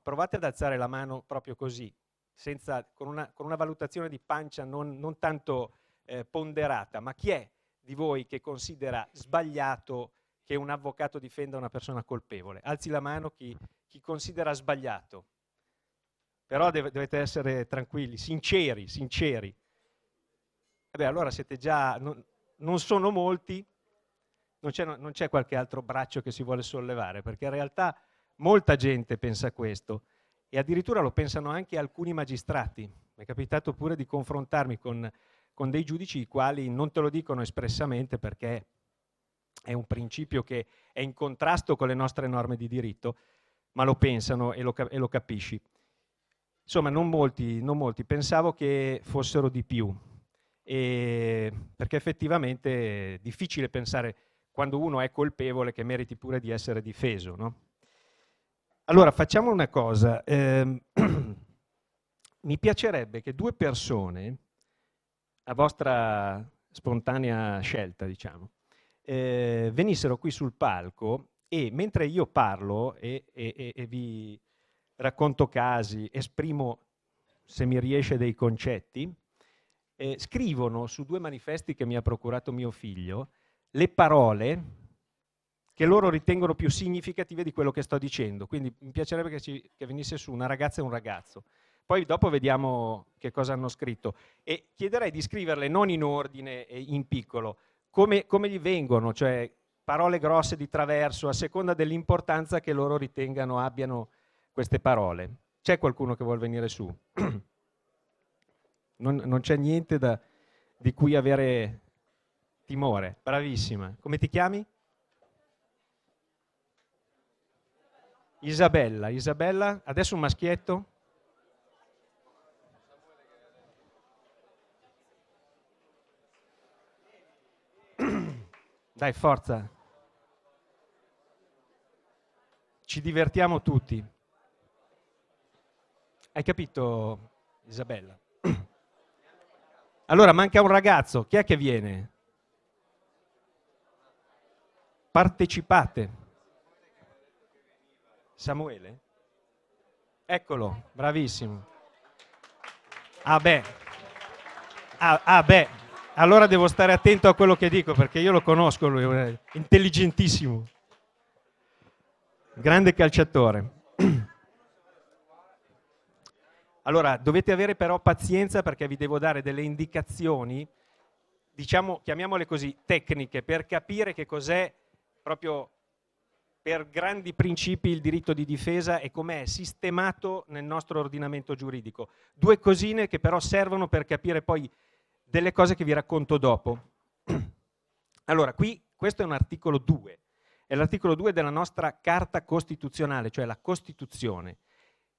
provate ad alzare la mano proprio così, senza, con, una, con, una, valutazione di pancia non, non tanto eh, ponderata, ma chi è di voi che considera sbagliato che un avvocato difenda una persona colpevole? Alzi la mano chi, chi considera sbagliato. Però deve, dovete essere tranquilli, sinceri, sinceri. E eh beh, allora siete già, non, non sono molti, non c'è, non c'è qualche altro braccio che si vuole sollevare, perché in realtà Molta gente pensa questo e addirittura lo pensano anche alcuni magistrati. Mi è capitato pure di confrontarmi con, con dei giudici i quali non te lo dicono espressamente perché è un principio che è in contrasto con le nostre norme di diritto, ma lo pensano e lo, e lo capisci. Insomma, non molti, non molti, pensavo che fossero di più, e perché effettivamente è difficile pensare quando uno è colpevole che meriti pure di essere difeso, no? Allora, facciamo una cosa. Eh, mi piacerebbe che due persone, a vostra spontanea scelta, diciamo, eh, venissero qui sul palco e mentre io parlo e, e, e vi racconto casi, esprimo, se mi riesce, dei concetti, eh, scrivono su due manifesti che mi ha procurato mio figlio le parole che loro ritengono più significative di quello che sto dicendo. Quindi mi piacerebbe che, ci, che venisse su una ragazza e un ragazzo. Poi dopo vediamo che cosa hanno scritto. E chiederei di scriverle non in ordine e in piccolo, come, come gli vengono, cioè parole grosse di traverso, a seconda dell'importanza che loro ritengano abbiano queste parole. C'è qualcuno che vuole venire su? Non, non c'è niente da, di cui avere timore. Bravissima. Come ti chiami? Isabella, Isabella, adesso un maschietto. Dai, forza. Ci divertiamo tutti. Hai capito, Isabella? Allora, manca un ragazzo. Chi è che viene? Partecipate. Samuele? Eccolo, bravissimo. Ah beh, ah, ah beh, allora devo stare attento a quello che dico perché io lo conosco lui, è intelligentissimo, grande calciatore. Allora, dovete avere però pazienza perché vi devo dare delle indicazioni, diciamo, chiamiamole così, tecniche, per capire che cos'è proprio per grandi principi il diritto di difesa e come è sistemato nel nostro ordinamento giuridico. Due cosine che però servono per capire poi delle cose che vi racconto dopo. Allora, qui questo è un articolo 2, è l'articolo 2 della nostra Carta Costituzionale, cioè la Costituzione,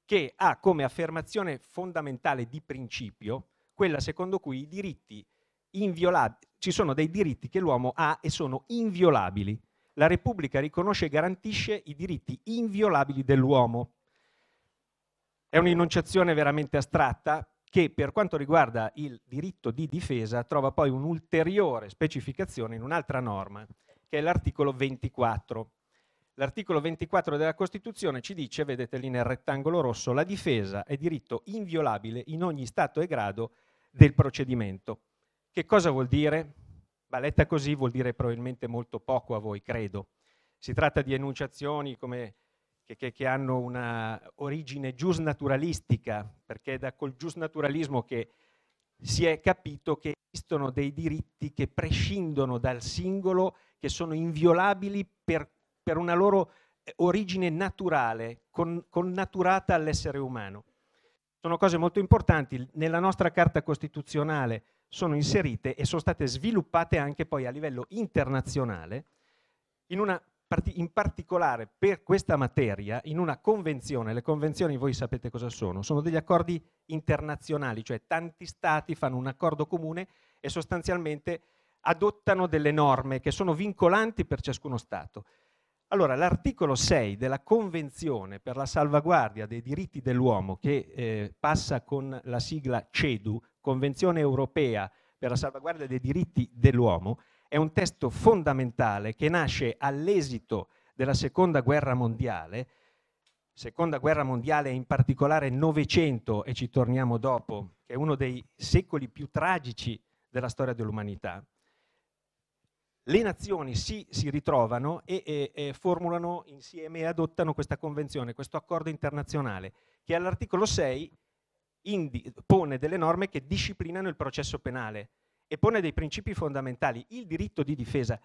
che ha come affermazione fondamentale di principio quella secondo cui i diritti inviolabili, ci sono dei diritti che l'uomo ha e sono inviolabili la Repubblica riconosce e garantisce i diritti inviolabili dell'uomo. È un'enunciazione veramente astratta che per quanto riguarda il diritto di difesa trova poi un'ulteriore specificazione in un'altra norma, che è l'articolo 24. L'articolo 24 della Costituzione ci dice, vedete lì nel rettangolo rosso, la difesa è diritto inviolabile in ogni stato e grado del procedimento. Che cosa vuol dire? Ma letta così vuol dire probabilmente molto poco a voi, credo. Si tratta di enunciazioni come, che, che, che, hanno una origine giusnaturalistica, perché è da col giusnaturalismo che si è capito che esistono dei diritti che prescindono dal singolo, che sono inviolabili per, per una loro eh, origine naturale, con, connaturata all'essere umano. Sono cose molto importanti. Nella nostra Carta Costituzionale sono inserite e sono state sviluppate anche poi a livello internazionale, in, una, in, particolare per questa materia, in una convenzione. Le convenzioni voi sapete cosa sono, sono degli accordi internazionali, cioè tanti stati fanno un accordo comune e sostanzialmente adottano delle norme che sono vincolanti per ciascuno Stato. Allora, l'articolo 6 della Convenzione per la salvaguardia dei diritti dell'uomo, che eh, passa con la sigla CEDU, Convenzione europea per la salvaguardia dei diritti dell'uomo, è un testo fondamentale che nasce all'esito della Seconda Guerra Mondiale, Seconda Guerra Mondiale in particolare Novecento, e ci torniamo dopo, che è uno dei secoli più tragici della storia dell'umanità. Le nazioni si, si ritrovano e, e, e formulano insieme e adottano questa convenzione, questo accordo internazionale, che all'articolo 6 pone delle norme che disciplinano il processo penale e pone dei principi fondamentali, il diritto di difesa.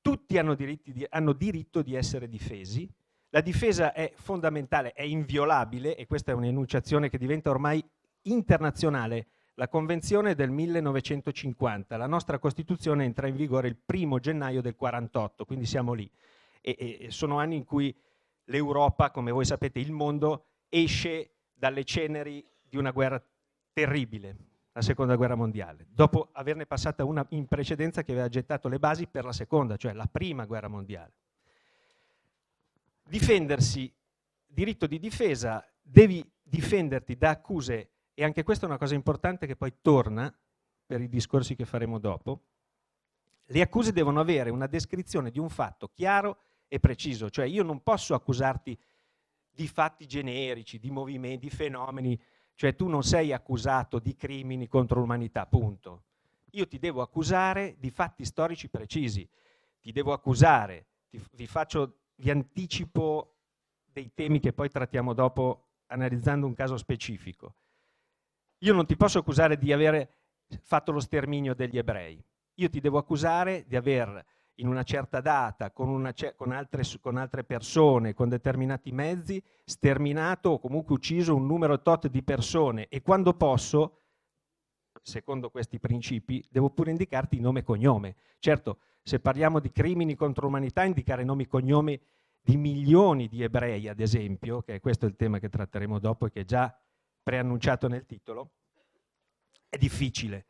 Tutti hanno, di, hanno diritto di essere difesi, la difesa è fondamentale, è inviolabile e questa è un'enunciazione che diventa ormai internazionale. La Convenzione del 1950, la nostra Costituzione entra in vigore il primo gennaio del 48, quindi siamo lì. e, e sono anni in cui l'Europa, come voi sapete, il mondo esce dalle ceneri di una guerra terribile, la seconda guerra mondiale, dopo averne passata una in precedenza che aveva gettato le basi per la seconda, cioè la prima guerra mondiale. Difendersi, diritto di difesa, devi difenderti da accuse, e anche questa è una cosa importante che poi torna per i discorsi che faremo dopo, le accuse devono avere una descrizione di un fatto chiaro e preciso, cioè io non posso accusarti di fatti generici, di movimenti, di fenomeni, cioè tu non sei accusato di crimini contro l'umanità, punto. Io ti devo accusare di fatti storici precisi, ti devo accusare, ti, vi, faccio, vi anticipo dei temi che poi trattiamo dopo analizzando un caso specifico. Io non ti posso accusare di aver fatto lo sterminio degli ebrei, io ti devo accusare di aver in una certa data con, una con, altre, con, altre, persone, con determinati mezzi, sterminato o comunque ucciso un numero tot di persone e quando posso, secondo questi principi, devo pure indicarti nome e cognome. Certo, se parliamo di crimini contro l'umanità, indicare nomi e cognomi di milioni di ebrei, ad esempio, che è questo il tema che tratteremo dopo e che è già preannunciato nel titolo, è difficile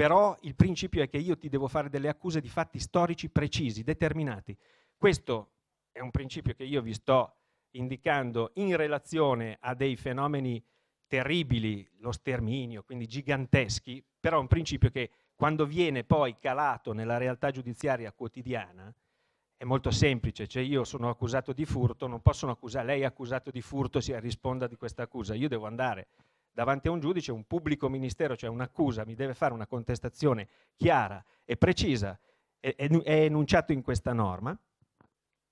però il principio è che io ti devo fare delle accuse di fatti storici precisi, determinati. Questo è un principio che io vi sto indicando in relazione a dei fenomeni terribili, lo sterminio, quindi giganteschi, però è un principio che quando viene poi calato nella realtà giudiziaria quotidiana è molto semplice, cioè io sono accusato di furto, non possono accusare, lei è accusato di furto, si risponda di questa accusa, io devo andare davanti a un giudice, un pubblico ministero, cioè un'accusa, mi deve fare una contestazione chiara e precisa, è, è enunciato in questa norma,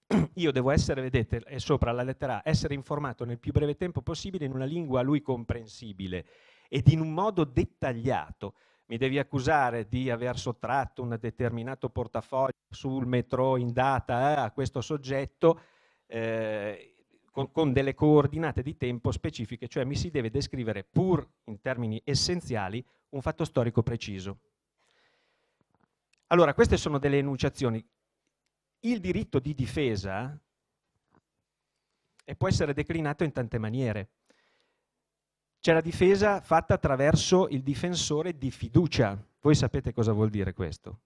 io devo essere, vedete, è sopra la lettera A, essere informato nel più breve tempo possibile in una lingua a lui comprensibile ed in un modo dettagliato. Mi devi accusare di aver sottratto un determinato portafoglio sul metro in data eh, a questo soggetto. Eh, con, con delle coordinate di tempo specifiche, cioè mi si deve descrivere pur in termini essenziali un fatto storico preciso. Allora, queste sono delle enunciazioni. Il diritto di difesa eh, può essere declinato in tante maniere. C'è la difesa fatta attraverso il difensore di fiducia. Voi sapete cosa vuol dire questo.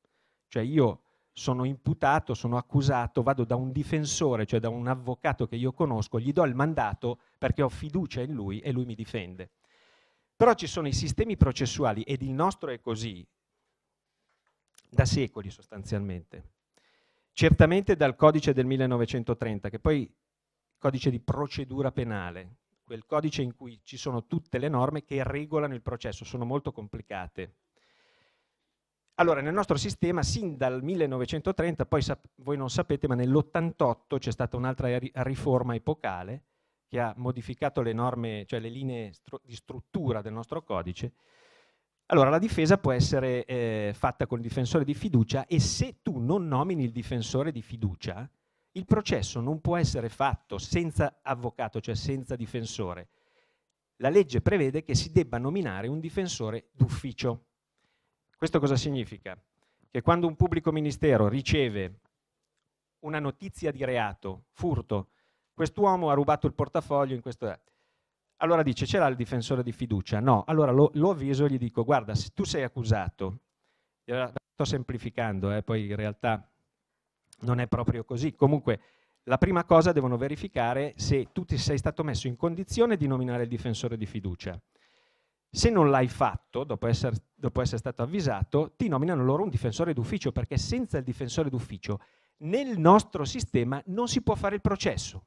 Cioè io sono imputato, sono accusato, vado da un difensore, cioè da un avvocato che io conosco, gli do il mandato perché ho fiducia in lui e lui mi difende. Però ci sono i sistemi processuali ed il nostro è così da secoli sostanzialmente. Certamente dal codice del 1930, che poi codice di procedura penale, quel codice in cui ci sono tutte le norme che regolano il processo, sono molto complicate allora, nel nostro sistema, sin dal 1930, poi voi non sapete, ma nell'88 c'è stata un'altra ri riforma epocale che ha modificato le norme, cioè le linee stru di struttura del nostro codice. Allora, la difesa può essere eh, fatta con il difensore di fiducia e se tu non nomini il difensore di fiducia, il processo non può essere fatto senza avvocato, cioè senza difensore. La legge prevede che si debba nominare un difensore d'ufficio. Questo cosa significa? Che quando un pubblico ministero riceve una notizia di reato, furto, quest'uomo ha rubato il portafoglio in questo... Allora dice, ce l'ha il difensore di fiducia? No, allora lo, lo avviso e gli dico, guarda, se tu sei accusato, sto semplificando, eh, poi in realtà non è proprio così, comunque la prima cosa devono verificare se tu ti sei stato messo in condizione di nominare il difensore di fiducia. Se non l'hai fatto, dopo, esser, dopo essere stato avvisato, ti nominano loro un difensore d'ufficio, perché senza il difensore d'ufficio nel nostro sistema non si può fare il processo.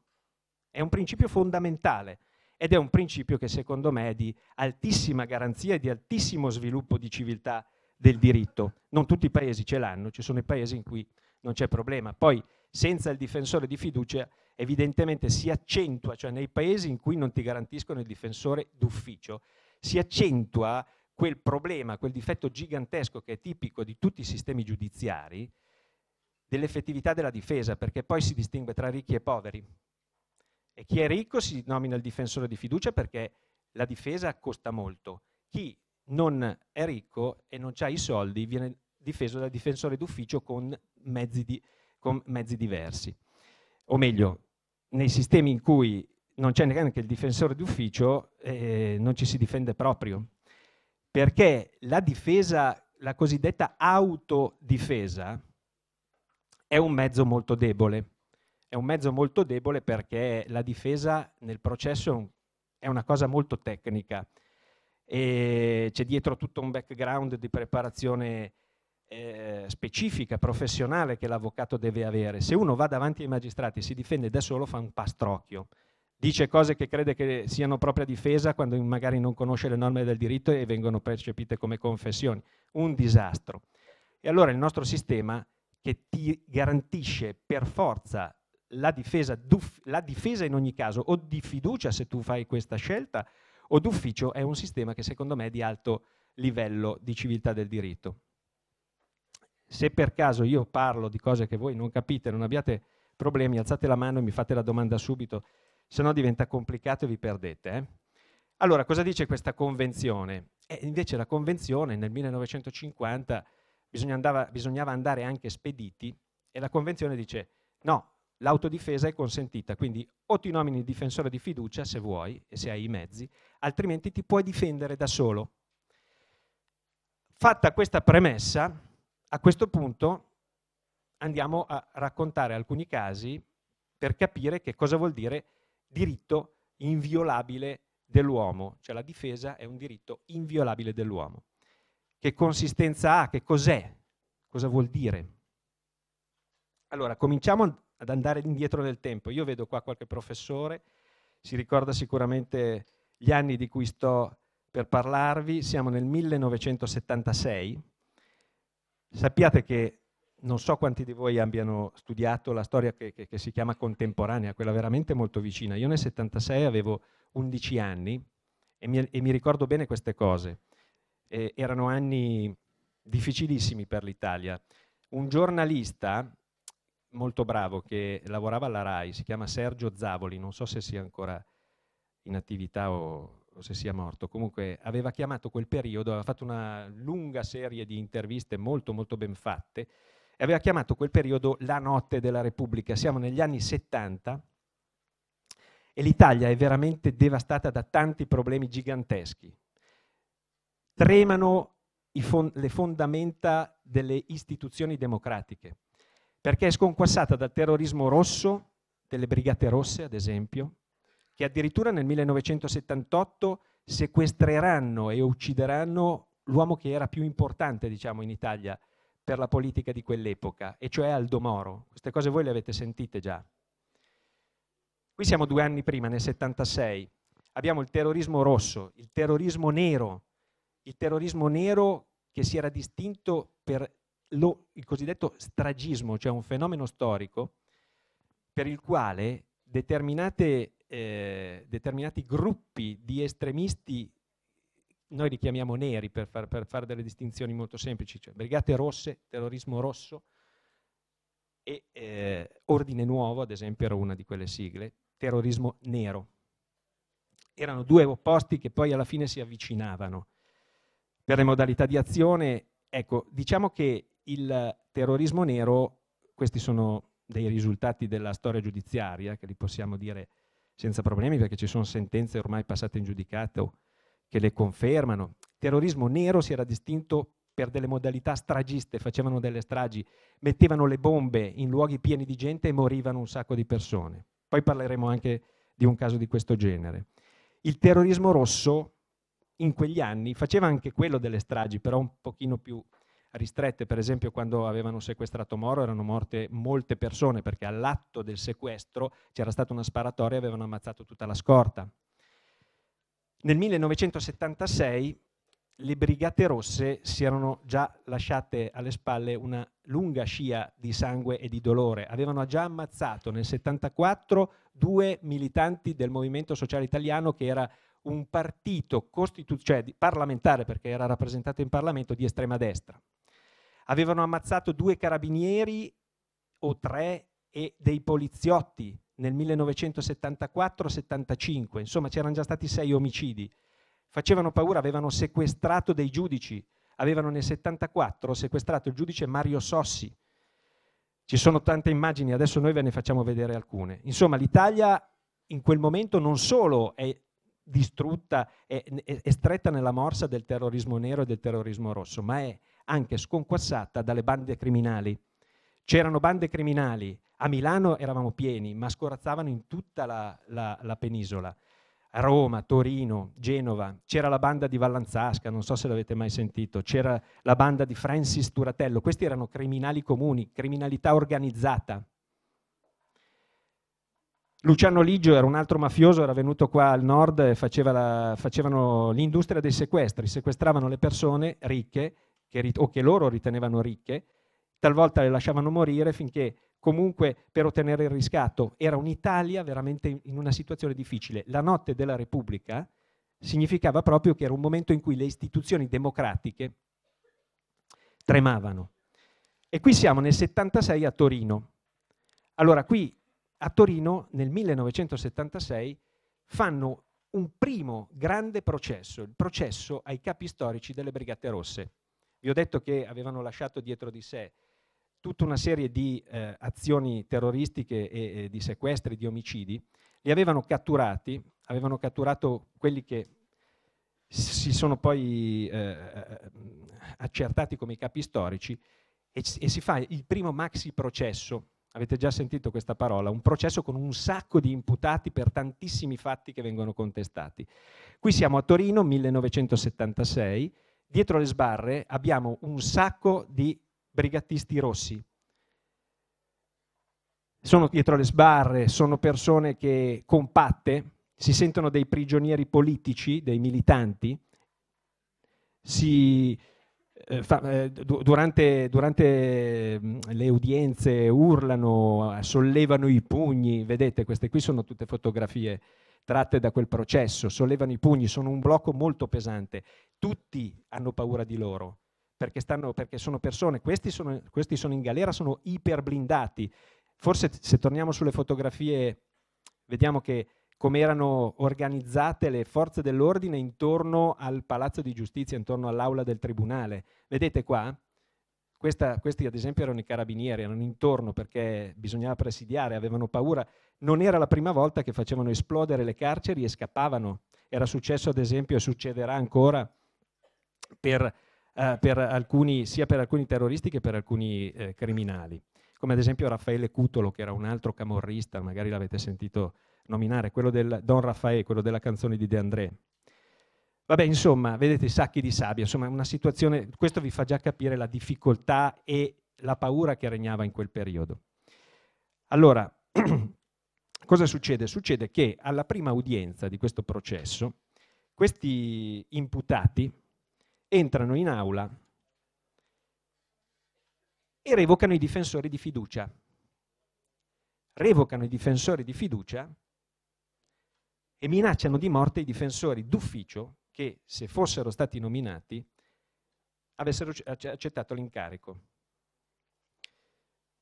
È un principio fondamentale ed è un principio che secondo me è di altissima garanzia e di altissimo sviluppo di civiltà del diritto. Non tutti i paesi ce l'hanno, ci sono i paesi in cui non c'è problema. Poi senza il difensore di fiducia evidentemente si accentua, cioè nei paesi in cui non ti garantiscono il difensore d'ufficio, si accentua quel problema, quel difetto gigantesco che è tipico di tutti i sistemi giudiziari, dell'effettività della difesa, perché poi si distingue tra ricchi e poveri. E chi è ricco si nomina il difensore di fiducia perché la difesa costa molto. Chi non è ricco e non ha i soldi viene difeso dal difensore d'ufficio con mezzi, di, con mezzi diversi. O meglio, nei sistemi in cui non c'è neanche il difensore d'ufficio, eh, non ci si difende proprio. Perché la difesa, la cosiddetta autodifesa, è un mezzo molto debole. È un mezzo molto debole perché la difesa nel processo è una cosa molto tecnica e c'è dietro tutto un background di preparazione eh, specifica, professionale che l'avvocato deve avere. Se uno va davanti ai magistrati e si difende da solo fa un pastrocchio dice cose che crede che siano propria difesa quando magari non conosce le norme del diritto e vengono percepite come confessioni. Un disastro. E allora il nostro sistema che ti garantisce per forza la difesa, la difesa in ogni caso o di fiducia se tu fai questa scelta o d'ufficio è un sistema che secondo me è di alto livello di civiltà del diritto. Se per caso io parlo di cose che voi non capite, non abbiate problemi, alzate la mano e mi fate la domanda subito se no diventa complicato e vi perdete. Eh? Allora, cosa dice questa convenzione? Eh, invece la convenzione nel 1950 bisogna andava, bisognava andare anche spediti e la convenzione dice no, l'autodifesa è consentita, quindi o ti nomini difensore di fiducia se vuoi e se hai i mezzi, altrimenti ti puoi difendere da solo. Fatta questa premessa, a questo punto andiamo a raccontare alcuni casi per capire che cosa vuol dire diritto inviolabile dell'uomo, cioè la difesa è un diritto inviolabile dell'uomo. Che consistenza ha? Che cos'è? Cosa vuol dire? Allora, cominciamo ad andare indietro nel tempo. Io vedo qua qualche professore, si ricorda sicuramente gli anni di cui sto per parlarvi, siamo nel 1976. Sappiate che non so quanti di voi abbiano studiato la storia che, che, che, si chiama contemporanea, quella veramente molto vicina. Io nel 76 avevo 11 anni e mi, e mi ricordo bene queste cose. Eh, erano anni difficilissimi per l'Italia. Un giornalista molto bravo che lavorava alla RAI, si chiama Sergio Zavoli, non so se sia ancora in attività o, o se sia morto, comunque aveva chiamato quel periodo, aveva fatto una lunga serie di interviste molto molto ben fatte aveva chiamato quel periodo la notte della Repubblica. Siamo negli anni 70 e l'Italia è veramente devastata da tanti problemi giganteschi. Tremano fon- le fondamenta delle istituzioni democratiche, perché è sconquassata dal terrorismo rosso, delle brigate rosse ad esempio, che addirittura nel 1978 sequestreranno e uccideranno l'uomo che era più importante diciamo, in Italia, per la politica di quell'epoca, e cioè Aldo Moro. Queste cose voi le avete sentite già. Qui siamo due anni prima, nel 76. Abbiamo il terrorismo rosso, il terrorismo nero, il terrorismo nero che si era distinto per lo, il cosiddetto stragismo, cioè un fenomeno storico per il quale eh, determinati gruppi di estremisti noi li chiamiamo neri per fare delle distinzioni molto semplici, cioè brigate rosse, terrorismo rosso e eh, Ordine Nuovo, ad esempio, era una di quelle sigle, terrorismo nero. Erano due opposti che poi alla fine si avvicinavano. Per le modalità di azione, ecco, diciamo che il terrorismo nero, questi sono dei risultati della storia giudiziaria, che li possiamo dire senza problemi perché ci sono sentenze ormai passate in giudicato che le confermano. Il terrorismo nero si era distinto per delle modalità stragiste, facevano delle stragi, mettevano le bombe in luoghi pieni di gente e morivano un sacco di persone. Poi parleremo anche di un caso di questo genere. Il terrorismo rosso in quegli anni faceva anche quello delle stragi, però un pochino più ristrette, per esempio quando avevano sequestrato Moro erano morte molte persone perché all'atto del sequestro c'era stata una sparatoria e avevano ammazzato tutta la scorta. Nel 1976 le Brigate Rosse si erano già lasciate alle spalle una lunga scia di sangue e di dolore. Avevano già ammazzato nel 1974 due militanti del Movimento Sociale Italiano che era un partito cioè parlamentare perché era rappresentato in Parlamento di estrema destra. Avevano ammazzato due carabinieri o tre e dei poliziotti nel 1974-75, insomma c'erano già stati sei omicidi, facevano paura, avevano sequestrato dei giudici, avevano nel 74 sequestrato il giudice Mario Sossi. Ci sono tante immagini, adesso noi ve ne facciamo vedere alcune. Insomma, l'Italia in quel momento non solo è distrutta, è, è stretta nella morsa del terrorismo nero e del terrorismo rosso, ma è anche sconquassata dalle bande criminali. C'erano bande criminali a Milano eravamo pieni, ma scorazzavano in tutta la, la, la penisola. Roma, Torino, Genova, c'era la banda di Vallanzasca, non so se l'avete mai sentito, c'era la banda di Francis Turatello, questi erano criminali comuni, criminalità organizzata. Luciano Ligio era un altro mafioso, era venuto qua al nord e faceva la, facevano l'industria dei sequestri, sequestravano le persone ricche che, o che loro ritenevano ricche, talvolta le lasciavano morire finché comunque per ottenere il riscatto. Era un'Italia veramente in una situazione difficile. La notte della Repubblica significava proprio che era un momento in cui le istituzioni democratiche tremavano. E qui siamo nel 76 a Torino. Allora, qui a Torino nel 1976 fanno un primo grande processo, il processo ai capi storici delle Brigate Rosse. Vi ho detto che avevano lasciato dietro di sé tutta una serie di eh, azioni terroristiche e, e, di sequestri, di omicidi, li avevano catturati, avevano catturato quelli che si sono poi eh, eh accertati come i capi storici e, e si fa il primo maxi processo, avete già sentito questa parola, un processo con un sacco di imputati per tantissimi fatti che vengono contestati. Qui siamo a Torino, 1976, dietro le sbarre abbiamo un sacco di brigatisti rossi. Sono dietro le sbarre, sono persone che compatte, si sentono dei prigionieri politici, dei militanti, si, eh, fa, eh, durante, durante, le udienze urlano, sollevano i pugni, vedete queste qui sono tutte fotografie tratte da quel processo, sollevano i pugni, sono un blocco molto pesante, tutti hanno paura di loro, perché, stanno, perché sono persone, questi sono, questi sono in galera, sono iperblindati. Forse se torniamo sulle fotografie vediamo che come erano organizzate le forze dell'ordine intorno al palazzo di giustizia, intorno all'aula del tribunale. Vedete qua, questa, questi ad esempio erano i carabinieri, erano intorno perché bisognava presidiare, avevano paura. Non era la prima volta che facevano esplodere le carceri e scappavano. Era successo ad esempio e succederà ancora per eh, per alcuni, sia per alcuni terroristi che per alcuni eh, criminali, come ad esempio Raffaele Cutolo, che era un altro camorrista, magari l'avete sentito nominare, quello del Don Raffaele, quello della canzone di De André. Vabbè, insomma, vedete i sacchi di sabbia, insomma, una situazione, questo vi fa già capire la difficoltà e la paura che regnava in quel periodo. Allora, cosa succede? Succede che alla prima udienza di questo processo, questi imputati entrano in aula e revocano i difensori di fiducia. Revocano i difensori di fiducia e minacciano di morte i difensori d'ufficio che, se fossero stati nominati, avessero accettato l'incarico.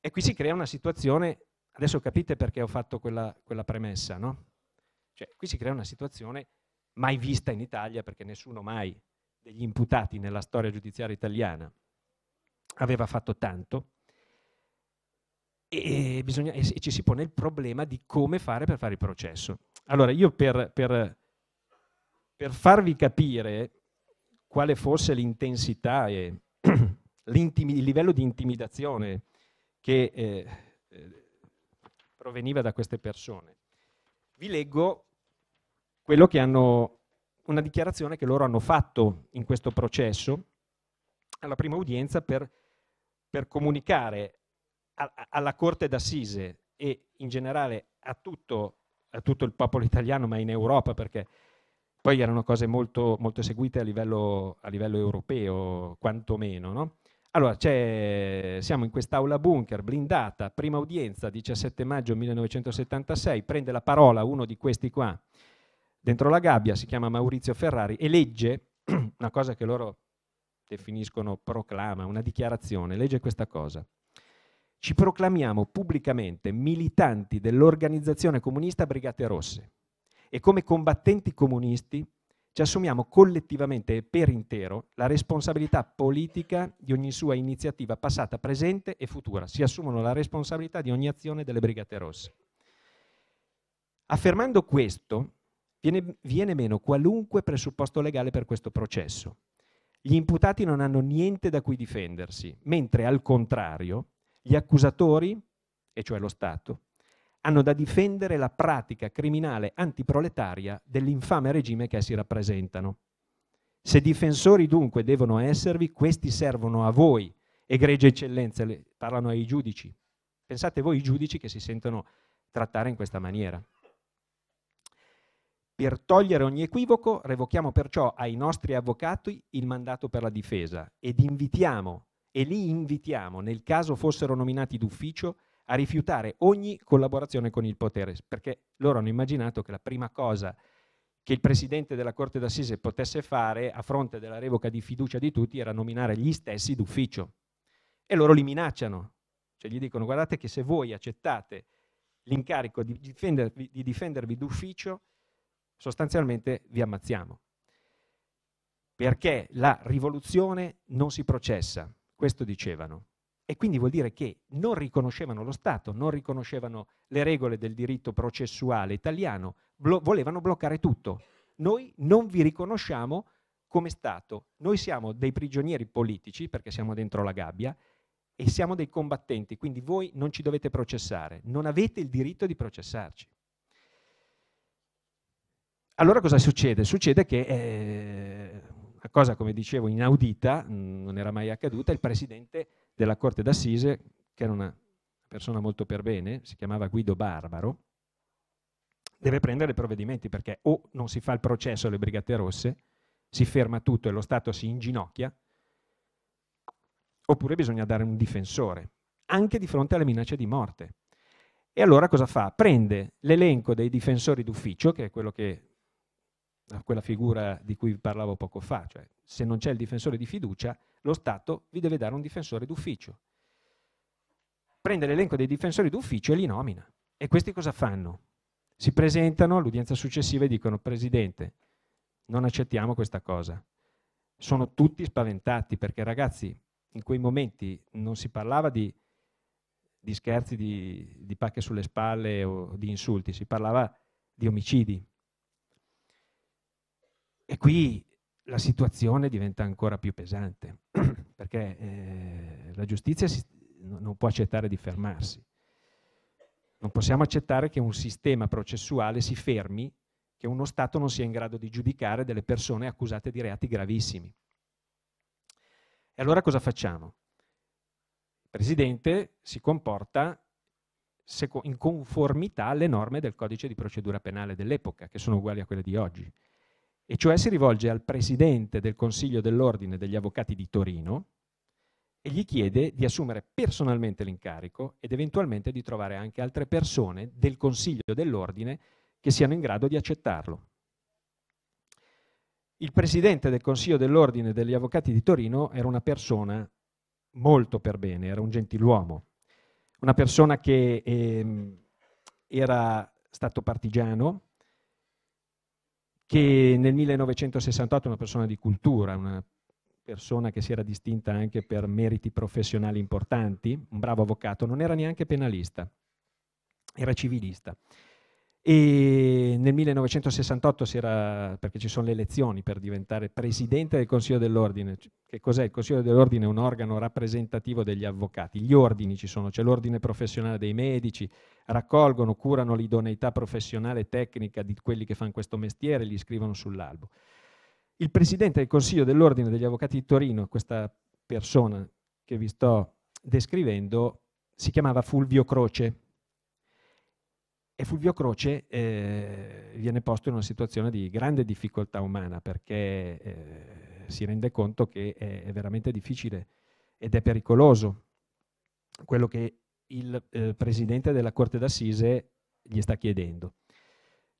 E qui si crea una situazione, adesso capite perché ho fatto quella, quella premessa, no? Cioè, qui si crea una situazione mai vista in Italia perché nessuno mai degli imputati nella storia giudiziaria italiana aveva fatto tanto e, bisogna, e ci si pone il problema di come fare per fare il processo. Allora io per, per, per farvi capire quale fosse l'intensità e il livello di intimidazione che eh, eh, proveniva da queste persone, vi leggo quello che hanno una dichiarazione che loro hanno fatto in questo processo alla prima udienza per, per comunicare a, a, alla Corte d'Assise e in generale a tutto, a tutto, il popolo italiano, ma in Europa, perché poi erano cose molto, molto seguite a livello, a livello europeo, quantomeno. No? Allora, siamo in quest'aula bunker, blindata, prima udienza, 17 maggio 1976, prende la parola uno di questi qua, dentro la gabbia, si chiama Maurizio Ferrari e legge una cosa che loro definiscono proclama, una dichiarazione, legge questa cosa. Ci proclamiamo pubblicamente militanti dell'organizzazione comunista Brigate Rosse e come combattenti comunisti ci assumiamo collettivamente e per intero la responsabilità politica di ogni sua iniziativa passata, presente e futura. Si assumono la responsabilità di ogni azione delle Brigate Rosse. Affermando questo, Viene, viene meno qualunque presupposto legale per questo processo. Gli imputati non hanno niente da cui difendersi, mentre al contrario gli accusatori, e cioè lo Stato, hanno da difendere la pratica criminale antiproletaria dell'infame regime che essi rappresentano. Se difensori dunque devono esservi, questi servono a voi, egregie eccellenze, parlano ai giudici. Pensate voi i giudici che si sentono trattare in questa maniera. Per togliere ogni equivoco, revochiamo perciò ai nostri avvocati il mandato per la difesa ed invitiamo, e li invitiamo, nel caso fossero nominati d'ufficio, a rifiutare ogni collaborazione con il potere, perché loro hanno immaginato che la prima cosa che il presidente della Corte d'Assise potesse fare a fronte della revoca di fiducia di tutti era nominare gli stessi d'ufficio. E loro li minacciano, cioè gli dicono guardate che se voi accettate l'incarico di difendervi, di difendervi d'ufficio, sostanzialmente vi ammazziamo. Perché la rivoluzione non si processa, questo dicevano. E quindi vuol dire che non riconoscevano lo Stato, non riconoscevano le regole del diritto processuale italiano, blo- volevano bloccare tutto. Noi non vi riconosciamo come Stato, noi siamo dei prigionieri politici perché siamo dentro la gabbia e siamo dei combattenti, quindi voi non ci dovete processare, non avete il diritto di processarci. Allora cosa succede? Succede che, eh, cosa come dicevo inaudita, mh, mm, non era mai accaduta, il presidente della Corte d'Assise, che era una persona molto per bene, si chiamava Guido Barbaro, deve prendere provvedimenti perché o non si fa il processo alle Brigate Rosse, si ferma tutto e lo Stato si inginocchia, oppure bisogna dare un difensore, anche di fronte alle minacce di morte. E allora cosa fa? Prende l'elenco dei difensori d'ufficio, che è quello che a quella figura di cui vi parlavo poco fa, cioè se non c'è il difensore di fiducia, lo Stato vi deve dare un difensore d'ufficio. Prende l'elenco dei difensori d'ufficio e li nomina. E questi cosa fanno? Si presentano all'udienza successiva e dicono, Presidente, non accettiamo questa cosa. Sono tutti spaventati perché ragazzi, in quei momenti non si parlava di, di scherzi, di, di pacche sulle spalle o di insulti, si parlava di omicidi e Qui la situazione diventa ancora più pesante, perché eh, la giustizia si, non può accettare di fermarsi. Non possiamo accettare che un sistema processuale si fermi, che uno Stato non sia in grado di giudicare delle persone accusate di reati gravissimi. E allora cosa facciamo? Il Presidente si comporta in conformità alle norme del codice di procedura penale dell'epoca, che sono uguali a quelle di oggi e cioè si rivolge al presidente del Consiglio dell'Ordine degli Avvocati di Torino e gli chiede di assumere personalmente l'incarico ed eventualmente di trovare anche altre persone del Consiglio dell'Ordine che siano in grado di accettarlo. Il presidente del Consiglio dell'Ordine degli Avvocati di Torino era una persona molto per bene, era un gentiluomo, una persona che ehm, era stato partigiano, che nel 1968 una persona di cultura, una persona che si era distinta anche per meriti professionali importanti, un bravo avvocato, non era neanche penalista, era civilista e nel 1968 si era, perché ci sono le elezioni per diventare presidente del Consiglio dell'Ordine. Che cos'è? Il Consiglio dell'Ordine è un organo rappresentativo degli avvocati. Gli ordini ci sono, c'è l'ordine professionale dei medici, raccolgono, curano l'idoneità professionale e tecnica di quelli che fanno questo mestiere, li scrivono sull'albo. Il presidente del Consiglio dell'Ordine degli Avvocati di Torino, questa persona che vi sto descrivendo, si chiamava Fulvio Croce e Fulvio Croce eh, viene posto in una situazione di grande difficoltà umana perché eh, si rende conto che è, è, veramente difficile ed è pericoloso quello che il eh, presidente della Corte d'Assise gli sta chiedendo.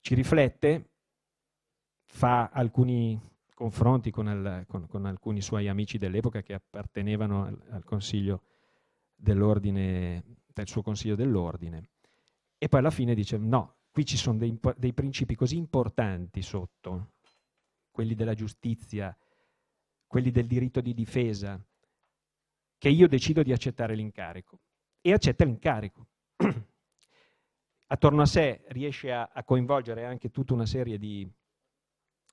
Ci riflette, fa alcuni confronti con, al, con, con alcuni suoi amici dell'epoca che appartenevano al, al consiglio dell'ordine, del suo consiglio dell'ordine e poi alla fine dice no, qui ci sono dei, dei principi così importanti sotto, quelli della giustizia, quelli del diritto di difesa, che io decido di accettare l'incarico. E accetta l'incarico. Attorno a sé riesce a, a, coinvolgere anche tutta una serie di,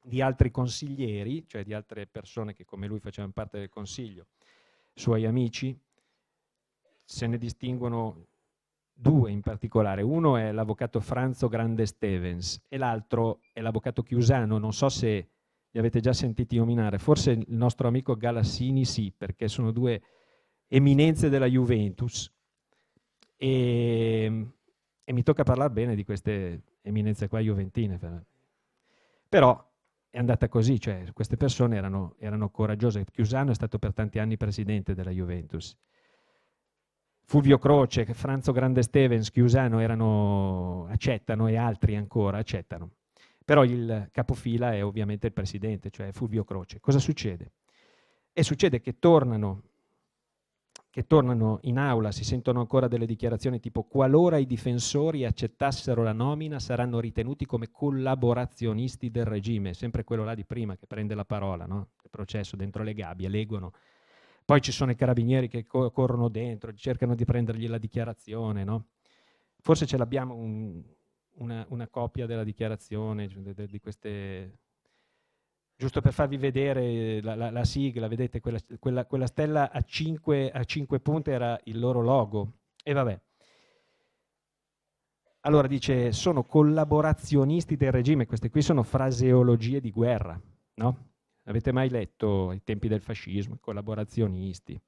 di altri consiglieri, cioè di altre persone che come lui facevano parte del consiglio, suoi amici, se ne distinguono due in particolare, uno è l'avvocato Franzo Grande Stevens e l'altro è l'avvocato Chiusano, non so se li avete già sentiti nominare, forse il nostro amico Galassini sì, perché sono due eminenze della Juventus e, ehm, e mi tocca parlare bene di queste eminenze qua juventine. Però è andata così, cioè queste persone erano, erano coraggiose. Chiusano è stato per tanti anni presidente della Juventus Fulvio Croce, Franzo Grande Stevens, Chiusano erano, accettano e altri ancora accettano. Però il capofila è ovviamente il presidente, cioè Fulvio Croce. Cosa succede? E succede che tornano, che tornano in aula, si sentono ancora delle dichiarazioni tipo qualora i difensori accettassero la nomina saranno ritenuti come collaborazionisti del regime, sempre quello là di prima che prende la parola, no? il processo dentro le gabbie, leggono poi ci sono i carabinieri che co- corrono dentro, cercano di prendergli la dichiarazione, no? Forse ce l'abbiamo un, una, una, copia della dichiarazione, cioè di, di queste giusto per farvi vedere la, la, la sigla, vedete quella, quella, quella stella a cinque, a 5, punte era il loro logo. E vabbè. Allora dice, sono collaborazionisti del regime, queste qui sono fraseologie di guerra, no? Avete mai letto i tempi del fascismo, i collaborazionisti?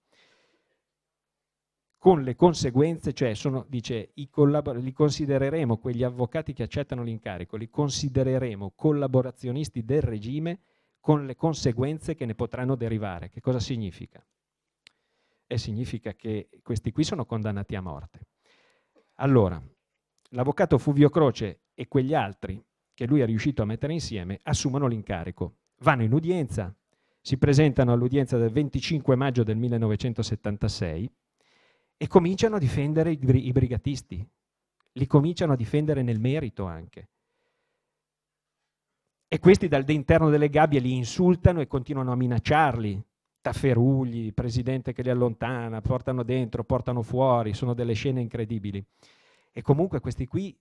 Con le conseguenze, cioè, sono, dice, collabor- li considereremo, quegli avvocati che accettano l'incarico, li considereremo collaborazionisti del regime con le conseguenze che ne potranno derivare. Che cosa significa? E significa che questi qui sono condannati a morte. Allora, l'avvocato Fulvio Croce e quegli altri che lui è riuscito a mettere insieme assumono l'incarico vanno in udienza, si presentano all'udienza del 25 maggio del 1976 e cominciano a difendere i, brigatisti, li cominciano a difendere nel merito anche. E questi dall'interno delle gabbie li insultano e continuano a minacciarli. Tafferugli, presidente che li allontana, portano dentro, portano fuori, sono delle scene incredibili. E comunque questi qui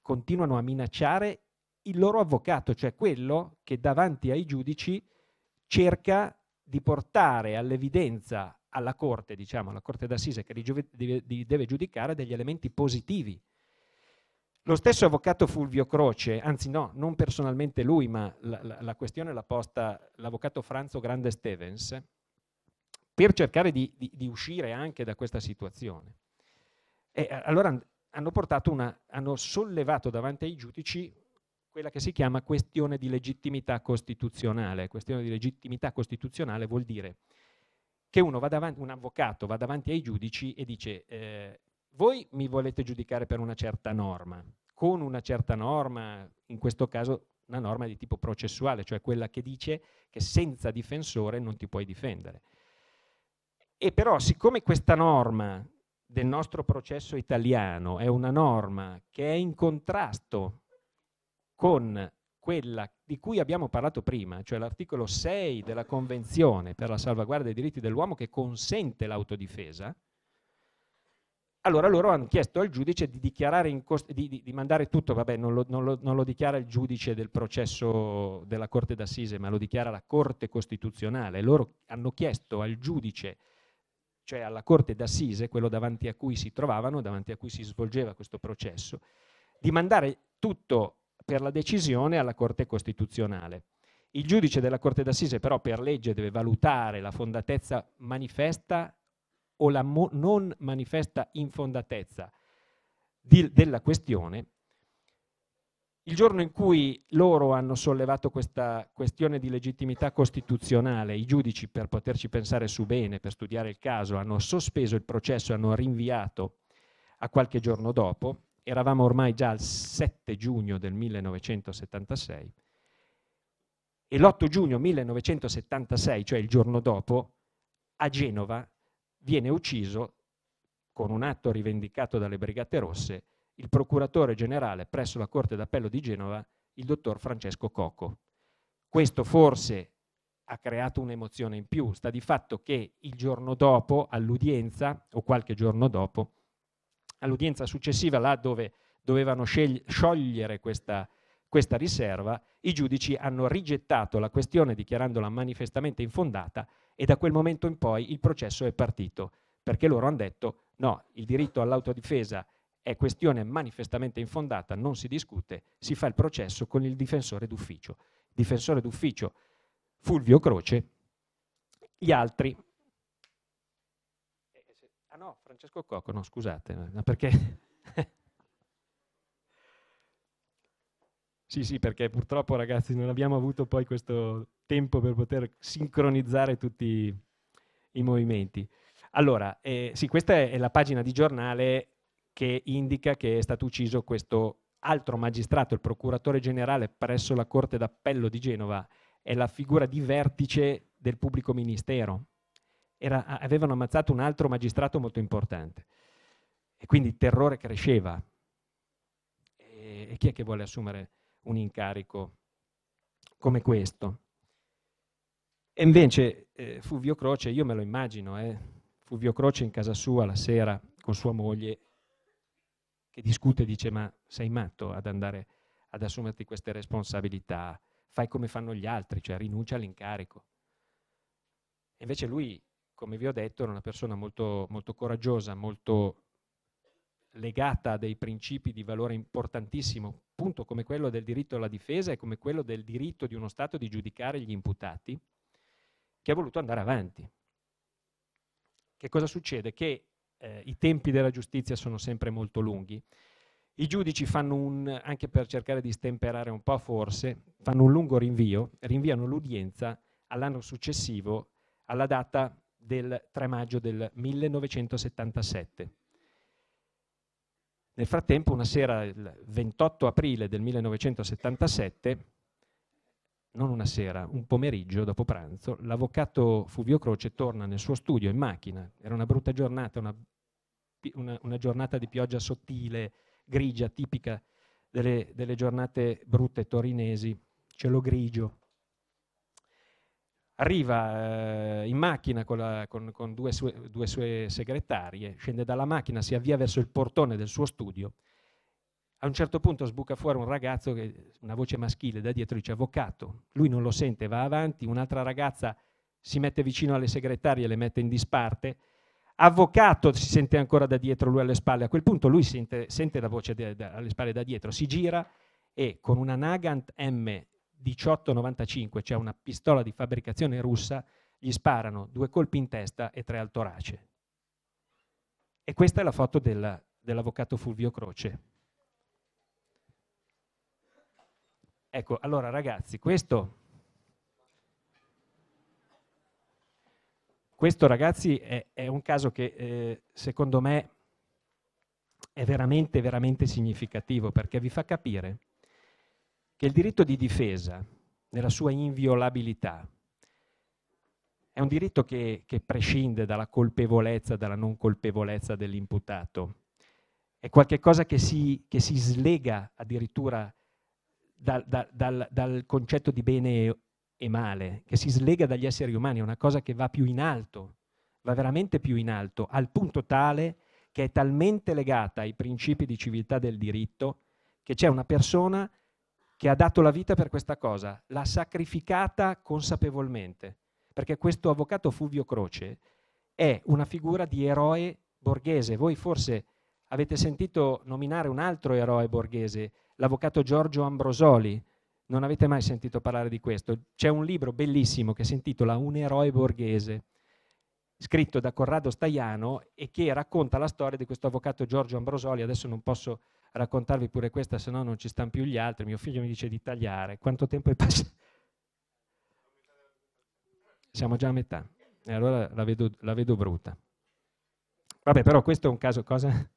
continuano a minacciare il loro avvocato, cioè quello che davanti ai giudici cerca di portare all'evidenza alla Corte, diciamo, alla Corte d'Assise che li deve giudicare degli elementi positivi. Lo stesso avvocato Fulvio Croce, anzi no, non personalmente lui, ma la, la, la questione l'ha posta l'avvocato Franzo Grande Stevens, per cercare di, di, di uscire anche da questa situazione. E allora hanno, portato una, hanno sollevato davanti ai giudici quella che si chiama questione di legittimità costituzionale. Questione di legittimità costituzionale vuol dire che davanti, un avvocato va davanti ai giudici e dice eh, voi mi volete giudicare per una certa norma, con una certa norma, in questo caso una norma di tipo processuale, cioè quella che dice che senza difensore non ti puoi difendere. E però siccome questa norma del nostro processo italiano è una norma che è in contrasto con quella di cui abbiamo parlato prima, cioè l'articolo 6 della Convenzione per la salvaguardia dei diritti dell'uomo che consente l'autodifesa, allora loro hanno chiesto al giudice di, cost- di, di, di mandare tutto, vabbè non lo, non, lo, non lo, dichiara il giudice del processo della Corte d'Assise, ma lo dichiara la Corte Costituzionale, loro hanno chiesto al giudice, cioè alla Corte d'Assise, quello davanti a cui si trovavano, davanti a cui si svolgeva questo processo, di mandare tutto per la decisione alla Corte Costituzionale. Il giudice della Corte d'Assise però per legge deve valutare la fondatezza manifesta o la mo non manifesta infondatezza della questione. Il giorno in cui loro hanno sollevato questa questione di legittimità costituzionale, i giudici per poterci pensare su bene, per studiare il caso, hanno sospeso il processo, hanno rinviato a qualche giorno dopo, eravamo ormai già al 7 giugno del 1976, e l'8 giugno 1976, cioè il giorno dopo, a Genova viene ucciso, con un atto rivendicato dalle Brigate Rosse, il procuratore generale presso la Corte d'Appello di Genova, il dottor Francesco Coco. Questo forse ha creato un'emozione in più, sta di fatto che il giorno dopo, all'udienza, o qualche giorno dopo, all'udienza successiva, là dove dovevano sciogliere questa, questa riserva, i giudici hanno rigettato la questione dichiarandola manifestamente infondata e da quel momento in poi il processo è partito, perché loro hanno detto no, il diritto all'autodifesa è questione manifestamente infondata, non si discute, si fa il processo con il difensore d'ufficio. Difensore d'ufficio Fulvio Croce, gli altri no, Francesco Cocco, no, scusate, ma perché... sì, sì, perché purtroppo ragazzi non abbiamo avuto poi questo tempo per poter sincronizzare tutti i movimenti. Allora, eh, sì, questa è la pagina di giornale che indica che è stato ucciso questo altro magistrato, il procuratore generale presso la Corte d'Appello di Genova, è la figura di vertice del pubblico ministero era, avevano ammazzato un altro magistrato molto importante. E quindi il terrore cresceva. E, e chi è che vuole assumere un incarico come questo? E invece eh, Fulvio Croce, io me lo immagino, eh, Fulvio Croce in casa sua la sera con sua moglie che discute e dice ma sei matto ad andare ad assumerti queste responsabilità, fai come fanno gli altri, cioè rinuncia all'incarico. E invece lui come vi ho detto, era una persona molto, molto coraggiosa, molto legata a dei principi di valore importantissimo, appunto come quello del diritto alla difesa e come quello del diritto di uno Stato di giudicare gli imputati, che ha voluto andare avanti. Che cosa succede? Che eh, i tempi della giustizia sono sempre molto lunghi. I giudici fanno un, anche per cercare di stemperare un po' forse, fanno un lungo rinvio, rinviano l'udienza all'anno successivo, alla data del 3 maggio del 1977. Nel frattempo, una sera, il 28 aprile del 1977, non una sera, un pomeriggio dopo pranzo, l'avvocato Fuvio Croce torna nel suo studio in macchina. Era una brutta giornata, una, una, una giornata di pioggia sottile, grigia, tipica delle, delle giornate brutte torinesi, cielo grigio arriva eh, in macchina con, la, con, con due, sue, due, sue, segretarie, scende dalla macchina, si avvia verso il portone del suo studio. A un certo punto sbuca fuori un ragazzo, che, una voce maschile da dietro, dice avvocato. Lui non lo sente, va avanti, un'altra ragazza si mette vicino alle segretarie, le mette in disparte. Avvocato si sente ancora da dietro, lui alle spalle. A quel punto lui sente, sente la voce de, de, alle spalle da dietro, si gira e con una Nagant M 1895, cioè una pistola di fabbricazione russa, gli sparano due colpi in testa e tre al torace. E questa è la foto del, dell'avvocato Fulvio Croce. Ecco, allora ragazzi, questo, questo ragazzi è, è, un caso che eh, secondo me è veramente, veramente significativo perché vi fa capire che il diritto di difesa, nella sua inviolabilità, è un diritto che, che prescinde dalla colpevolezza, dalla non colpevolezza dell'imputato. È qualcosa che si, che si slega addirittura dal, dal, dal, dal concetto di bene e male, che si slega dagli esseri umani, è una cosa che va più in alto, va veramente più in alto, al punto tale che è talmente legata ai principi di civiltà del diritto che c'è una persona che ha dato la vita per questa cosa, l'ha sacrificata consapevolmente, perché questo avvocato Fulvio Croce è una figura di eroe borghese. Voi forse avete sentito nominare un altro eroe borghese, l'avvocato Giorgio Ambrosoli. Non avete mai sentito parlare di questo. C'è un libro bellissimo che si intitola Un eroe borghese, scritto da Corrado Staiano e che racconta la storia di questo avvocato Giorgio Ambrosoli. Adesso non posso raccontarvi pure questa, se no non ci stanno più gli altri. Mio figlio mi dice di tagliare. Quanto tempo è passato? Siamo già a metà. E allora la vedo, la vedo brutta. Vabbè, però questo è un caso, cosa?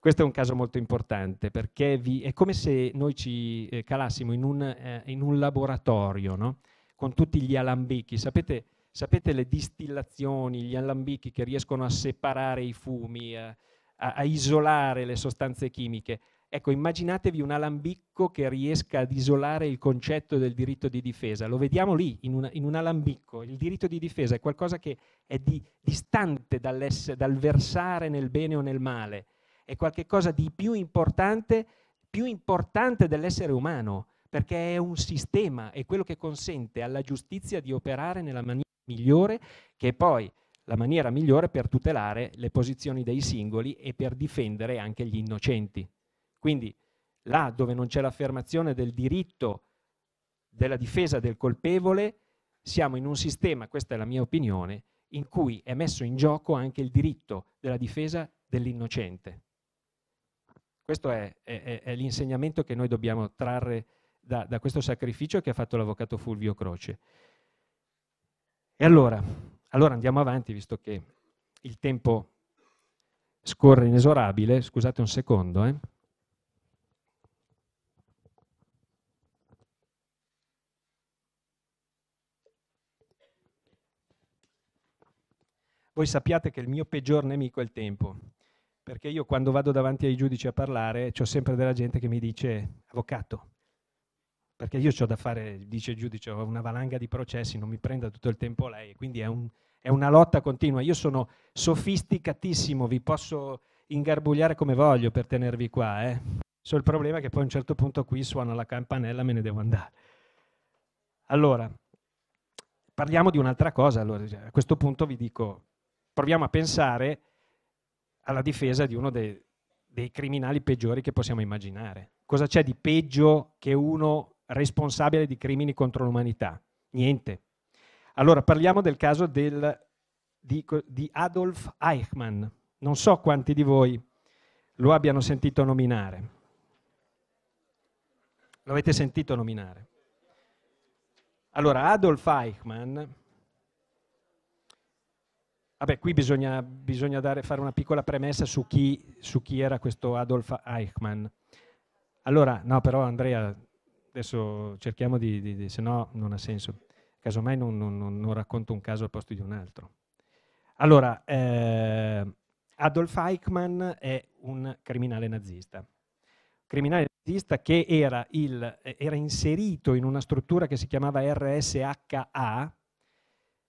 Questo è un caso molto importante perché vi, è come se noi ci eh, calassimo in un, eh, in un laboratorio no? con tutti gli alambicchi. Sapete, sapete, le distillazioni, gli alambicchi che riescono a separare i fumi, eh, a, a isolare le sostanze chimiche. Ecco, immaginatevi un alambicco che riesca ad isolare il concetto del diritto di difesa. Lo vediamo lì, in, una, in un alambicco. Il diritto di difesa è qualcosa che è di, distante dal versare nel bene o nel male. È qualcosa di più importante, più importante dell'essere umano, perché è un sistema, è quello che consente alla giustizia di operare nella maniera migliore, che poi la maniera migliore per tutelare le posizioni dei singoli e per difendere anche gli innocenti. Quindi là dove non c'è l'affermazione del diritto della difesa del colpevole, siamo in un sistema, questa è la mia opinione, in cui è messo in gioco anche il diritto della difesa dell'innocente. Questo è, è, è l'insegnamento che noi dobbiamo trarre da, da questo sacrificio che ha fatto l'avvocato Fulvio Croce. E allora, allora andiamo avanti, visto che il tempo scorre inesorabile, scusate un secondo. Eh. Voi sappiate che il mio peggior nemico è il tempo, perché io quando vado davanti ai giudici a parlare ho sempre della gente che mi dice, avvocato, perché io ho da fare, dice il giudice, ho una valanga di processi, non mi prenda tutto il tempo lei, quindi è, un, è una lotta continua. Io sono sofisticatissimo, vi posso ingarbugliare come voglio per tenervi qua. Eh. Solo il problema è che poi a un certo punto qui suona la campanella, me ne devo andare. Allora, parliamo di un'altra cosa. Allora, cioè, a questo punto vi dico, proviamo a pensare alla difesa di uno dei, dei criminali peggiori che possiamo immaginare. Cosa c'è di peggio che uno responsabile di crimini contro l'umanità. Niente. Allora parliamo del caso del, di, di Adolf Eichmann. Non so quanti di voi lo abbiano sentito nominare. Lo avete sentito nominare. Allora, Adolf Eichmann, vabbè, qui bisogna, bisogna dare, fare una piccola premessa su chi, su chi, era questo Adolf Eichmann. Allora, no, però Andrea, Adesso cerchiamo di, di, di se no non ha senso. Casomai non, non, non, racconto un caso al posto di un altro. Allora, eh, Adolf Eichmann è un criminale nazista. Criminale nazista che era, il, era inserito in una struttura che si chiamava RSHA,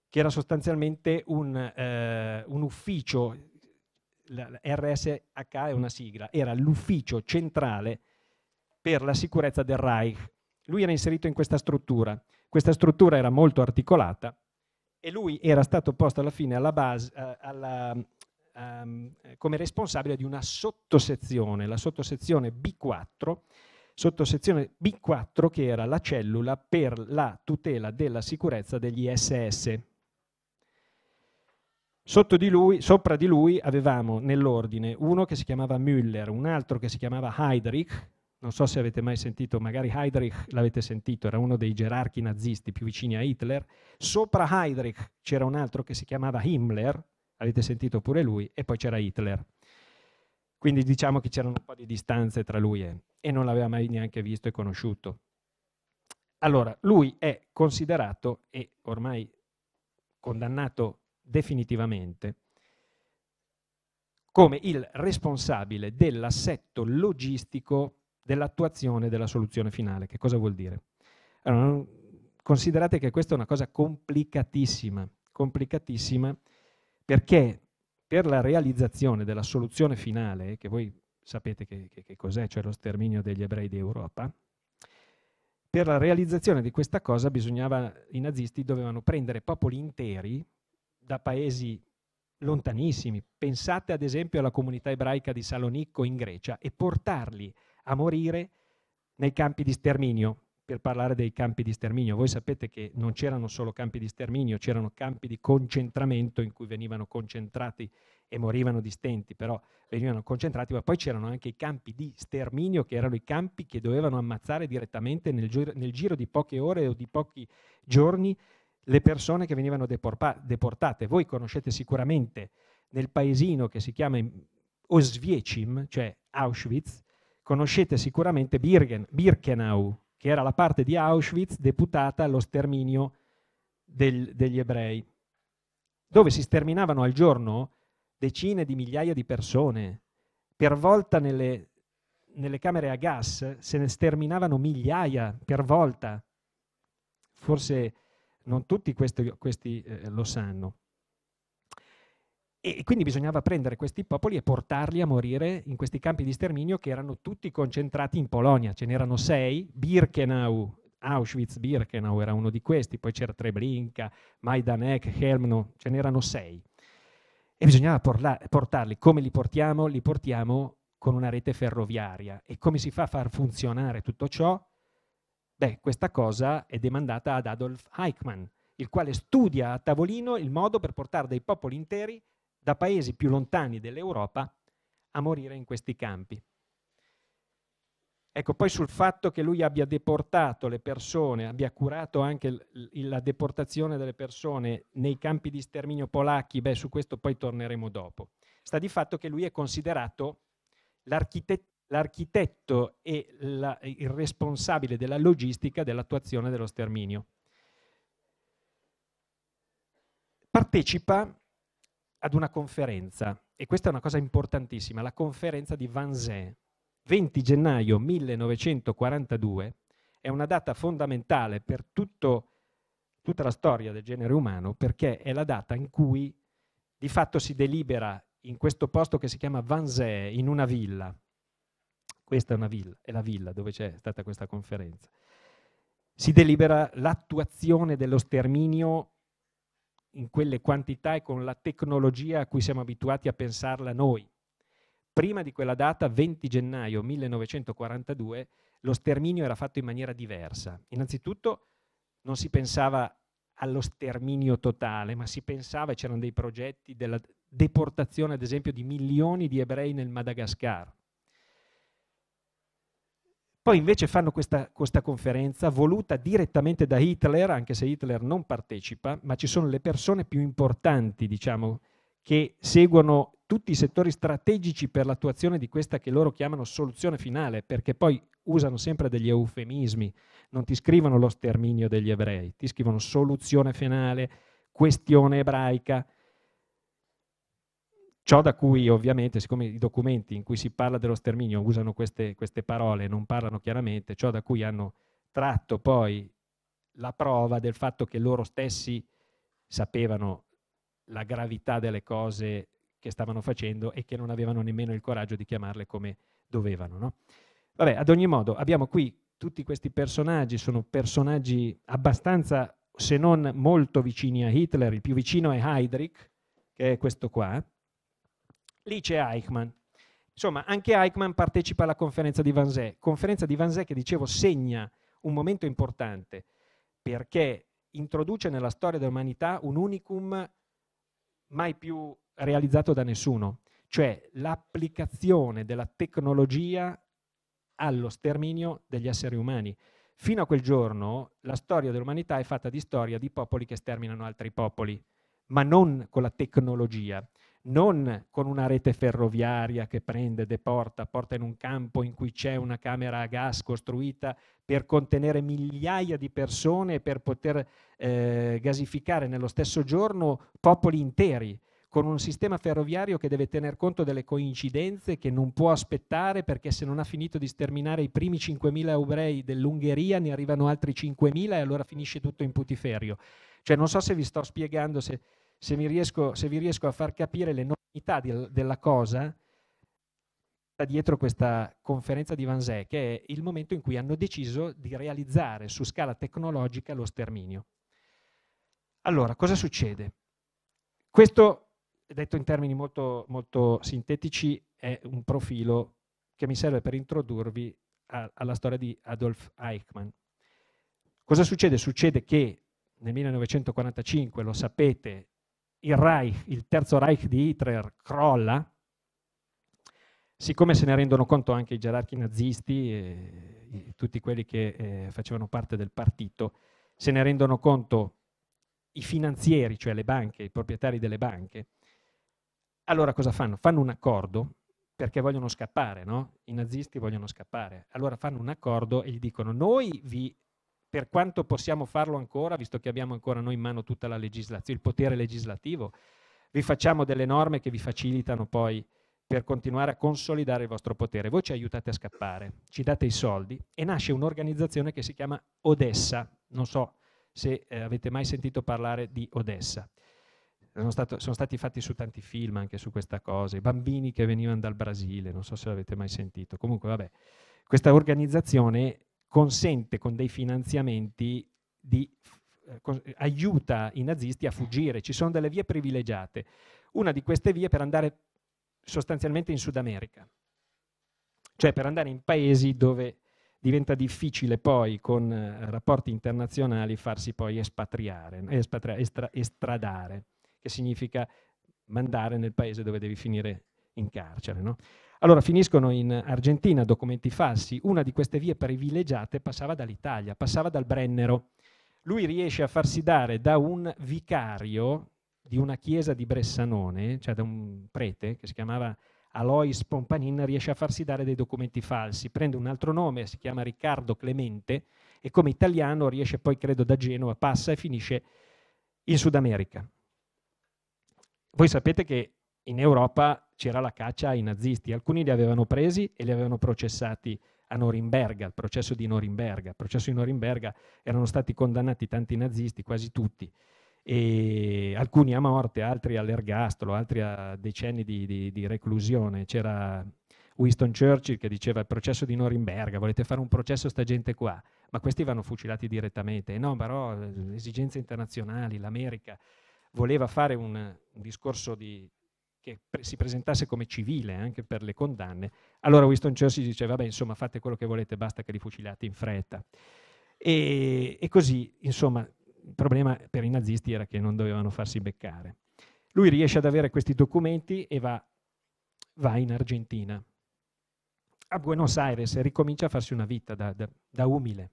che era sostanzialmente un, eh, un ufficio, RSHA è una sigla, era l'ufficio centrale per la sicurezza del Reich. Lui era inserito in questa struttura, questa struttura era molto articolata e lui era stato posto alla fine alla base, eh, alla, um, come responsabile di una sottosezione, la sottosezione B4, sottosezione B4 che era la cellula per la tutela della sicurezza degli SS. Di lui, sopra di lui avevamo nell'ordine uno che si chiamava Müller, un altro che si chiamava Heydrich, non so se avete mai sentito, magari Heydrich l'avete sentito, era uno dei gerarchi nazisti più vicini a Hitler, sopra Heydrich c'era un altro che si chiamava Himmler, avete sentito pure lui, e poi c'era Hitler. Quindi diciamo che c'erano un po' di distanze tra lui e, e non l'aveva mai neanche visto e conosciuto. Allora, lui è considerato e ormai condannato definitivamente come il responsabile dell'assetto logistico dell'attuazione della soluzione finale. Che cosa vuol dire? Allora, considerate che questa è una cosa complicatissima, complicatissima perché per la realizzazione della soluzione finale, che voi sapete che, che, che cos'è, cioè lo sterminio degli ebrei d'Europa, per la realizzazione di questa cosa bisognava, i nazisti dovevano prendere popoli interi da paesi lontanissimi, pensate ad esempio alla comunità ebraica di Salonicco in Grecia, e portarli a morire nei campi di sterminio, per parlare dei campi di sterminio. Voi sapete che non c'erano solo campi di sterminio, c'erano campi di concentramento in cui venivano concentrati e morivano di stenti, però venivano concentrati, ma poi c'erano anche i campi di sterminio, che erano i campi che dovevano ammazzare direttamente nel, gi- nel giro di poche ore o di pochi giorni le persone che venivano deporpa- deportate. Voi conoscete sicuramente nel paesino che si chiama Oswiecim, cioè Auschwitz, Conoscete sicuramente Birgen, Birkenau, che era la parte di Auschwitz deputata allo sterminio del, degli ebrei, dove si sterminavano al giorno decine di migliaia di persone. Per volta nelle, nelle camere a gas se ne sterminavano migliaia per volta. Forse non tutti questi, questi eh, lo sanno. E quindi bisognava prendere questi popoli e portarli a morire in questi campi di sterminio che erano tutti concentrati in Polonia. Ce n'erano sei, Birkenau, Auschwitz-Birkenau era uno di questi, poi c'era Treblinka, Majdanek, Helmno, ce n'erano sei. E bisognava porla- portarli. Come li portiamo? Li portiamo con una rete ferroviaria. E come si fa a far funzionare tutto ciò? Beh, questa cosa è demandata ad Adolf Eichmann, il quale studia a tavolino il modo per portare dei popoli interi da paesi più lontani dell'Europa a morire in questi campi. Ecco, poi sul fatto che lui abbia deportato le persone, abbia curato anche la deportazione delle persone nei campi di sterminio polacchi, beh, su questo poi torneremo dopo. Sta di fatto che lui è considerato l'architetto e la, il responsabile della logistica dell'attuazione dello sterminio. Partecipa ad una conferenza, e questa è una cosa importantissima, la conferenza di Vanzè. 20 gennaio 1942 è una data fondamentale per tutto, tutta la storia del genere umano perché è la data in cui di fatto si delibera in questo posto che si chiama Vanzè, in una villa. Questa è una villa, è la villa dove c'è stata questa conferenza. Si delibera l'attuazione dello sterminio in quelle quantità e con la tecnologia a cui siamo abituati a pensarla noi. Prima di quella data, 20 gennaio 1942, lo sterminio era fatto in maniera diversa. Innanzitutto non si pensava allo sterminio totale, ma si pensava, e c'erano dei progetti della deportazione ad esempio di milioni di ebrei nel Madagascar, poi invece fanno questa, questa, conferenza voluta direttamente da Hitler, anche se Hitler non partecipa, ma ci sono le persone più importanti, diciamo, che seguono tutti i settori strategici per l'attuazione di questa che loro chiamano soluzione finale, perché poi usano sempre degli eufemismi, non ti scrivono lo sterminio degli ebrei, ti scrivono soluzione finale, questione ebraica, Ciò da cui ovviamente, siccome i documenti in cui si parla dello sterminio usano queste, queste parole e non parlano chiaramente, ciò da cui hanno tratto poi la prova del fatto che loro stessi sapevano la gravità delle cose che stavano facendo e che non avevano nemmeno il coraggio di chiamarle come dovevano. No? Vabbè, ad ogni modo, abbiamo qui tutti questi personaggi, sono personaggi abbastanza, se non molto vicini a Hitler, il più vicino è Heydrich, che è questo qua, Lì c'è Eichmann. Insomma, anche Eichmann partecipa alla conferenza di Vanzè. Conferenza di Vanzè che, dicevo, segna un momento importante perché introduce nella storia dell'umanità un unicum mai più realizzato da nessuno, cioè l'applicazione della tecnologia allo sterminio degli esseri umani. Fino a quel giorno la storia dell'umanità è fatta di storia di popoli che sterminano altri popoli, ma non con la tecnologia non con una rete ferroviaria che prende, deporta, porta in un campo in cui c'è una camera a gas costruita per contenere migliaia di persone e per poter eh, gasificare nello stesso giorno popoli interi, con un sistema ferroviario che deve tener conto delle coincidenze, che non può aspettare perché se non ha finito di sterminare i primi 5.000 ebrei dell'Ungheria ne arrivano altri 5.000 e allora finisce tutto in putiferio. Cioè non so se vi sto spiegando, se, se, riesco, se vi riesco a far capire l'enormità di, della cosa dietro questa conferenza di Van Vanzè, che è il momento in cui hanno deciso di realizzare su scala tecnologica lo sterminio. Allora, cosa succede? Questo, detto in termini molto, molto sintetici, è un profilo che mi serve per introdurvi a, alla storia di Adolf Eichmann. Cosa succede? Succede che nel 1945, lo sapete, il Reich, il terzo Reich di Hitler, crolla, siccome se ne rendono conto anche i gerarchi nazisti e, tutti quelli che eh, facevano parte del partito, se ne rendono conto i finanzieri, cioè le banche, i proprietari delle banche, allora cosa fanno? Fanno un accordo perché vogliono scappare, no? I nazisti vogliono scappare. Allora fanno un accordo e gli dicono noi vi per quanto possiamo farlo ancora, visto che abbiamo ancora noi in mano tutta la legislazione, il potere legislativo, vi facciamo delle norme che vi facilitano poi per continuare a consolidare il vostro potere. Voi ci aiutate a scappare, ci date i soldi e nasce un'organizzazione che si chiama Odessa. Non so se eh, avete mai sentito parlare di Odessa. Sono, stato, sono, stati fatti su tanti film anche su questa cosa, i bambini che venivano dal Brasile, non so se l'avete mai sentito. Comunque, vabbè, questa organizzazione consente con dei finanziamenti di eh, eh, aiuta i nazisti a fuggire, ci sono delle vie privilegiate. Una di queste vie per andare sostanzialmente in Sud America, cioè per andare in paesi dove diventa difficile poi con eh, rapporti internazionali farsi poi espatriare, espatria, estra, estradare, che significa mandare nel paese dove devi finire in carcere. No? Allora finiscono in Argentina documenti falsi, una di queste vie privilegiate passava dall'Italia, passava dal Brennero. Lui riesce a farsi dare da un vicario di una chiesa di Bressanone, cioè da un prete che si chiamava Alois Pompanin, riesce a farsi dare dei documenti falsi, prende un altro nome, si chiama Riccardo Clemente e come italiano riesce poi, credo, da Genova, passa e finisce in Sud America. Voi sapete che in Europa c'era la caccia ai nazisti. Alcuni li avevano presi e li avevano processati a Norimberga, al processo di Norimberga. Al processo di Norimberga erano stati condannati tanti nazisti, quasi tutti, e alcuni a morte, altri all'ergastolo, altri a decenni di, di, di reclusione. C'era Winston Churchill che diceva il processo di Norimberga, volete fare un processo a sta gente qua, ma questi vanno fucilati direttamente. E no, però le eh, esigenze internazionali, l'America voleva fare un, un discorso di che pre si presentasse come civile anche per le condanne, allora Winston Churchill dice vabbè insomma fate quello che volete, basta che li fucilate in fretta. E, e così insomma il problema per i nazisti era che non dovevano farsi beccare. Lui riesce ad avere questi documenti e va, va in Argentina. A Buenos Aires e ricomincia a farsi una vita da, da, da umile,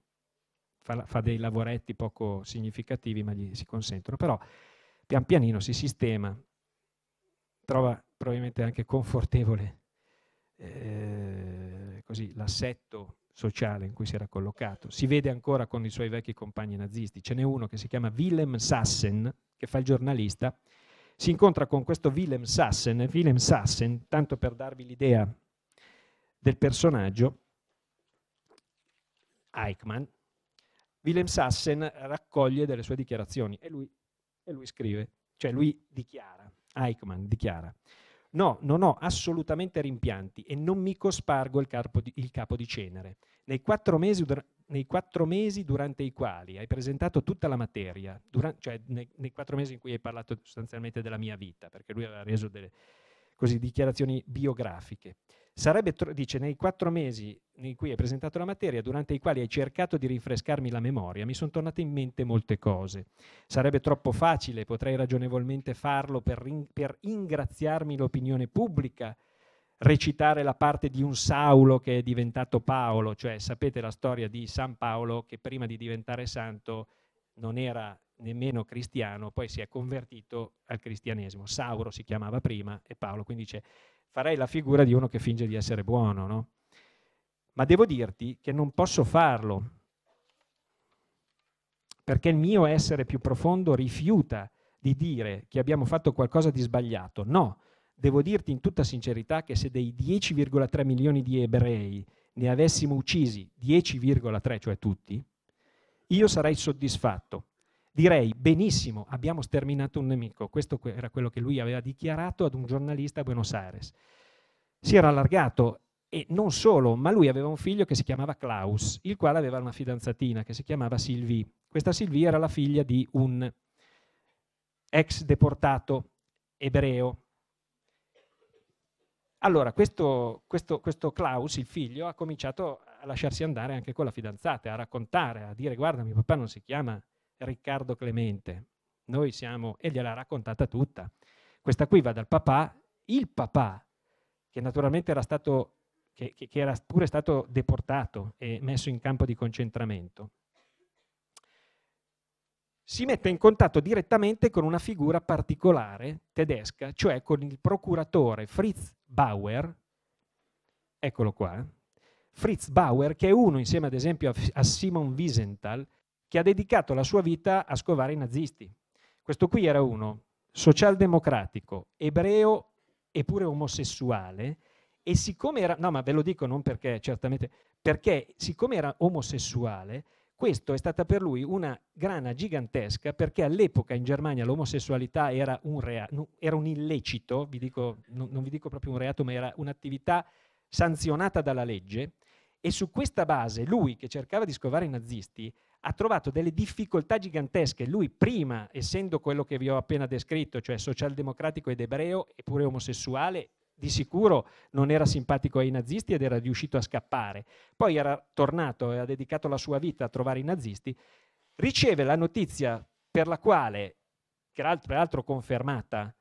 fa, fa dei lavoretti poco significativi ma gli si consentono, però pian pianino si sistema, trova probabilmente anche confortevole eh, così, l'assetto sociale in cui si era collocato. Si vede ancora con i suoi vecchi compagni nazisti. Ce n'è uno che si chiama Willem Sassen, che fa il giornalista. Si incontra con questo Willem Sassen. Willem Sassen, tanto per darvi l'idea del personaggio, Eichmann, Willem Sassen raccoglie delle sue dichiarazioni e lui, e lui scrive, cioè lui dichiara Eichmann dichiara No, non ho assolutamente rimpianti e non mi cospargo il, di, il capo di cenere. Nei quattro, mesi, nei quattro, mesi, durante i quali hai presentato tutta la materia, durante, cioè nei, nei, quattro mesi in cui hai parlato sostanzialmente della mia vita, perché lui aveva reso delle, così, dichiarazioni biografiche. Sarebbe, dice, nei quattro mesi in cui hai presentato la materia, durante i quali hai cercato di rinfrescarmi la memoria, mi sono tornate in mente molte cose. Sarebbe troppo facile, potrei ragionevolmente farlo per, in, per ingraziarmi l'opinione pubblica, recitare la parte di un Saulo che è diventato Paolo, cioè sapete la storia di San Paolo che prima di diventare santo non era nemmeno cristiano, poi si è convertito al cristianesimo. Sauro si chiamava prima e Paolo quindi dice farei la figura di uno che finge di essere buono, no? Ma devo dirti che non posso farlo, perché il mio essere più profondo rifiuta di dire che abbiamo fatto qualcosa di sbagliato. No, devo dirti in tutta sincerità che se dei 10,3 milioni di ebrei ne avessimo uccisi 10,3, cioè tutti, io sarei soddisfatto direi benissimo, abbiamo sterminato un nemico. Questo era quello che lui aveva dichiarato ad un giornalista a Buenos Aires. Si era allargato e non solo, ma lui aveva un figlio che si chiamava Klaus, il quale aveva una fidanzatina che si chiamava Sylvie. Questa Sylvie era la figlia di un ex deportato ebreo. Allora, questo, questo, questo Klaus, il figlio, ha cominciato a lasciarsi andare anche con la fidanzata, a raccontare, a dire guarda, mio papà non si chiama Riccardo Clemente. Noi siamo, e gliel'ha raccontata tutta. Questa qui va dal papà, il papà, che naturalmente era stato, che, che, era pure stato deportato e messo in campo di concentramento, si mette in contatto direttamente con una figura particolare tedesca, cioè con il procuratore Fritz Bauer, eccolo qua, Fritz Bauer, che è uno, insieme ad esempio a Simon Wiesenthal, che ha dedicato la sua vita a scovare i nazisti. Questo qui era uno socialdemocratico, ebreo eppure omosessuale, e siccome era, no ma ve lo dico non perché certamente, perché siccome era omosessuale, questo è stata per lui una grana gigantesca perché all'epoca in Germania l'omosessualità era un, rea- era un illecito, vi dico, non, non vi dico proprio un reato, ma era un'attività sanzionata dalla legge e su questa base lui che cercava di scovare i nazisti ha trovato delle difficoltà gigantesche. Lui prima, essendo quello che vi ho appena descritto, cioè socialdemocratico ed ebreo, eppure omosessuale, di sicuro non era simpatico ai nazisti ed era riuscito a scappare. Poi era tornato e ha dedicato la sua vita a trovare i nazisti. Riceve la notizia per la quale, peraltro confermata,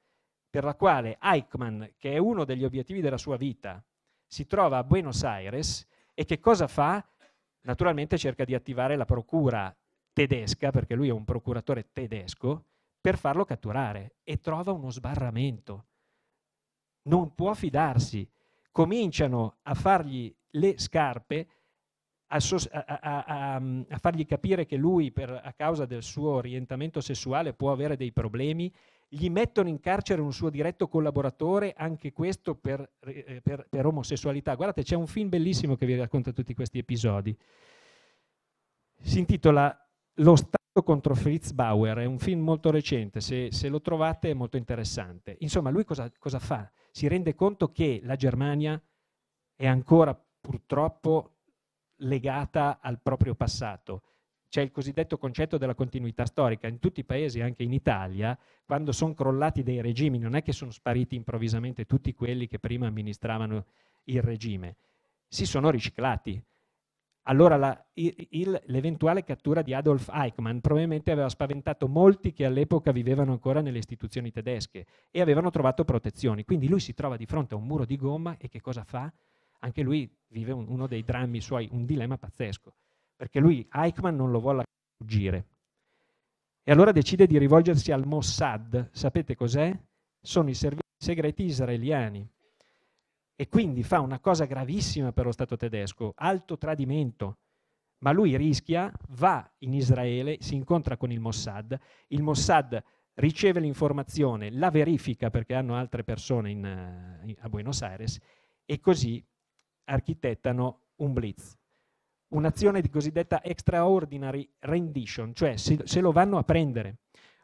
per la quale Eichmann, che è uno degli obiettivi della sua vita, si trova a Buenos Aires e che cosa fa? naturalmente cerca di attivare la procura tedesca, perché lui è un procuratore tedesco, per farlo catturare e trova uno sbarramento. Non può fidarsi. Cominciano a fargli le scarpe, a, a, a, mm, a fargli capire che lui, per, a causa del suo orientamento sessuale, può avere dei problemi gli mettono in carcere un suo diretto collaboratore, anche questo per, eh, per, per omosessualità. Guardate, c'è un film bellissimo che vi racconta tutti questi episodi. Si intitola Lo Stato contro Fritz Bauer, è un film molto recente, se, se lo trovate è molto interessante. Insomma, lui cosa, cosa fa? Si rende conto che la Germania è ancora purtroppo legata al proprio passato c'è il cosiddetto concetto della continuità storica. In tutti i paesi, anche in Italia, quando sono crollati dei regimi, non è che sono spariti improvvisamente tutti quelli che prima amministravano il regime, si sono riciclati. Allora la, il, l'eventuale cattura di Adolf Eichmann probabilmente aveva spaventato molti che all'epoca vivevano ancora nelle istituzioni tedesche e avevano trovato protezioni. Quindi lui si trova di fronte a un muro di gomma e che cosa fa? Anche lui vive un, uno dei drammi suoi, un dilemma pazzesco perché lui Eichmann non lo vuole fuggire. E allora decide di rivolgersi al Mossad. Sapete cos'è? Sono i servizi segreti israeliani. E quindi fa una cosa gravissima per lo Stato tedesco, alto tradimento. Ma lui rischia, va in Israele, si incontra con il Mossad, il Mossad riceve l'informazione, la verifica perché hanno altre persone in, eh, in, a Buenos Aires e così architettano un blitz un'azione di cosiddetta extraordinary rendition, cioè se, se, lo vanno a prendere.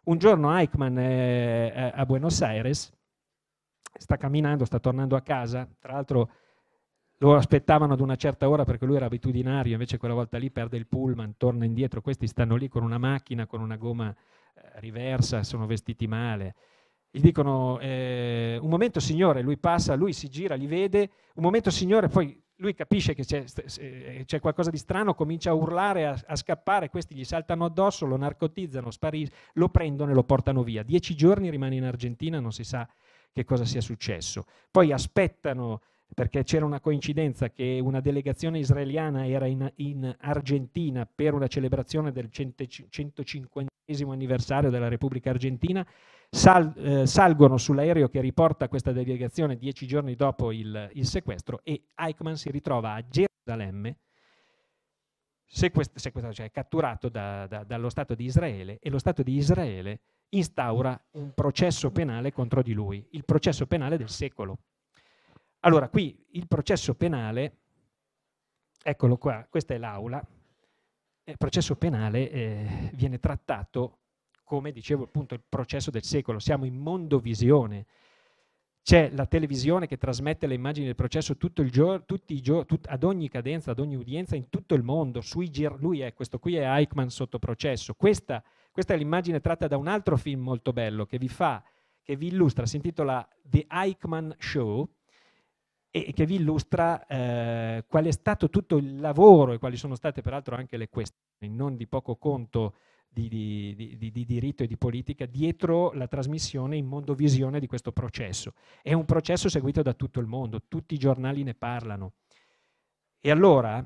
Un giorno Eichmann eh, eh, a Buenos Aires sta camminando, sta tornando a casa, tra l'altro lo aspettavano ad una certa ora perché lui era abitudinario, invece quella volta lì perde il pullman, torna indietro, questi stanno lì con una macchina, con una gomma eh, riversa, sono vestiti male. Gli dicono eh, un momento signore, lui passa, lui si gira, li vede, un momento signore, poi lui capisce che eh, c'è, qualcosa di strano, comincia a urlare, a, a, scappare, questi gli saltano addosso, lo narcotizzano, sparis- lo prendono e lo portano via. Dieci giorni rimane in Argentina, non si sa che cosa sia successo. Poi aspettano perché c'era una coincidenza che una delegazione israeliana era in, in Argentina per una celebrazione del 150 anniversario della Repubblica Argentina sal, eh, salgono sull'aereo che riporta questa delegazione dieci giorni dopo il, il sequestro e Eichmann si ritrova a Gerusalemme sequest- sequest- cioè catturato da, da, dallo Stato di Israele e lo Stato di Israele instaura un processo penale contro di lui, il processo penale del secolo. Allora, qui il processo penale, eccolo qua, questa è l'aula, il eh, processo penale eh, viene trattato come dicevo appunto il processo del secolo, siamo in mondovisione. C'è la televisione che trasmette le immagini del processo giorno, giorni, tut, ad ogni cadenza, ad ogni udienza, in tutto il mondo. Gir, lui è questo qui, è Eichmann sotto processo. Questa, questa è l'immagine tratta da un altro film molto bello che vi fa, che vi illustra, si intitola The Eichmann Show, e che vi illustra eh, qual è stato tutto il lavoro e quali sono state peraltro anche le questioni non di poco conto di, di, di, di, diritto e di politica dietro la trasmissione in mondovisione di questo processo. È un processo seguito da tutto il mondo, tutti i giornali ne parlano. E allora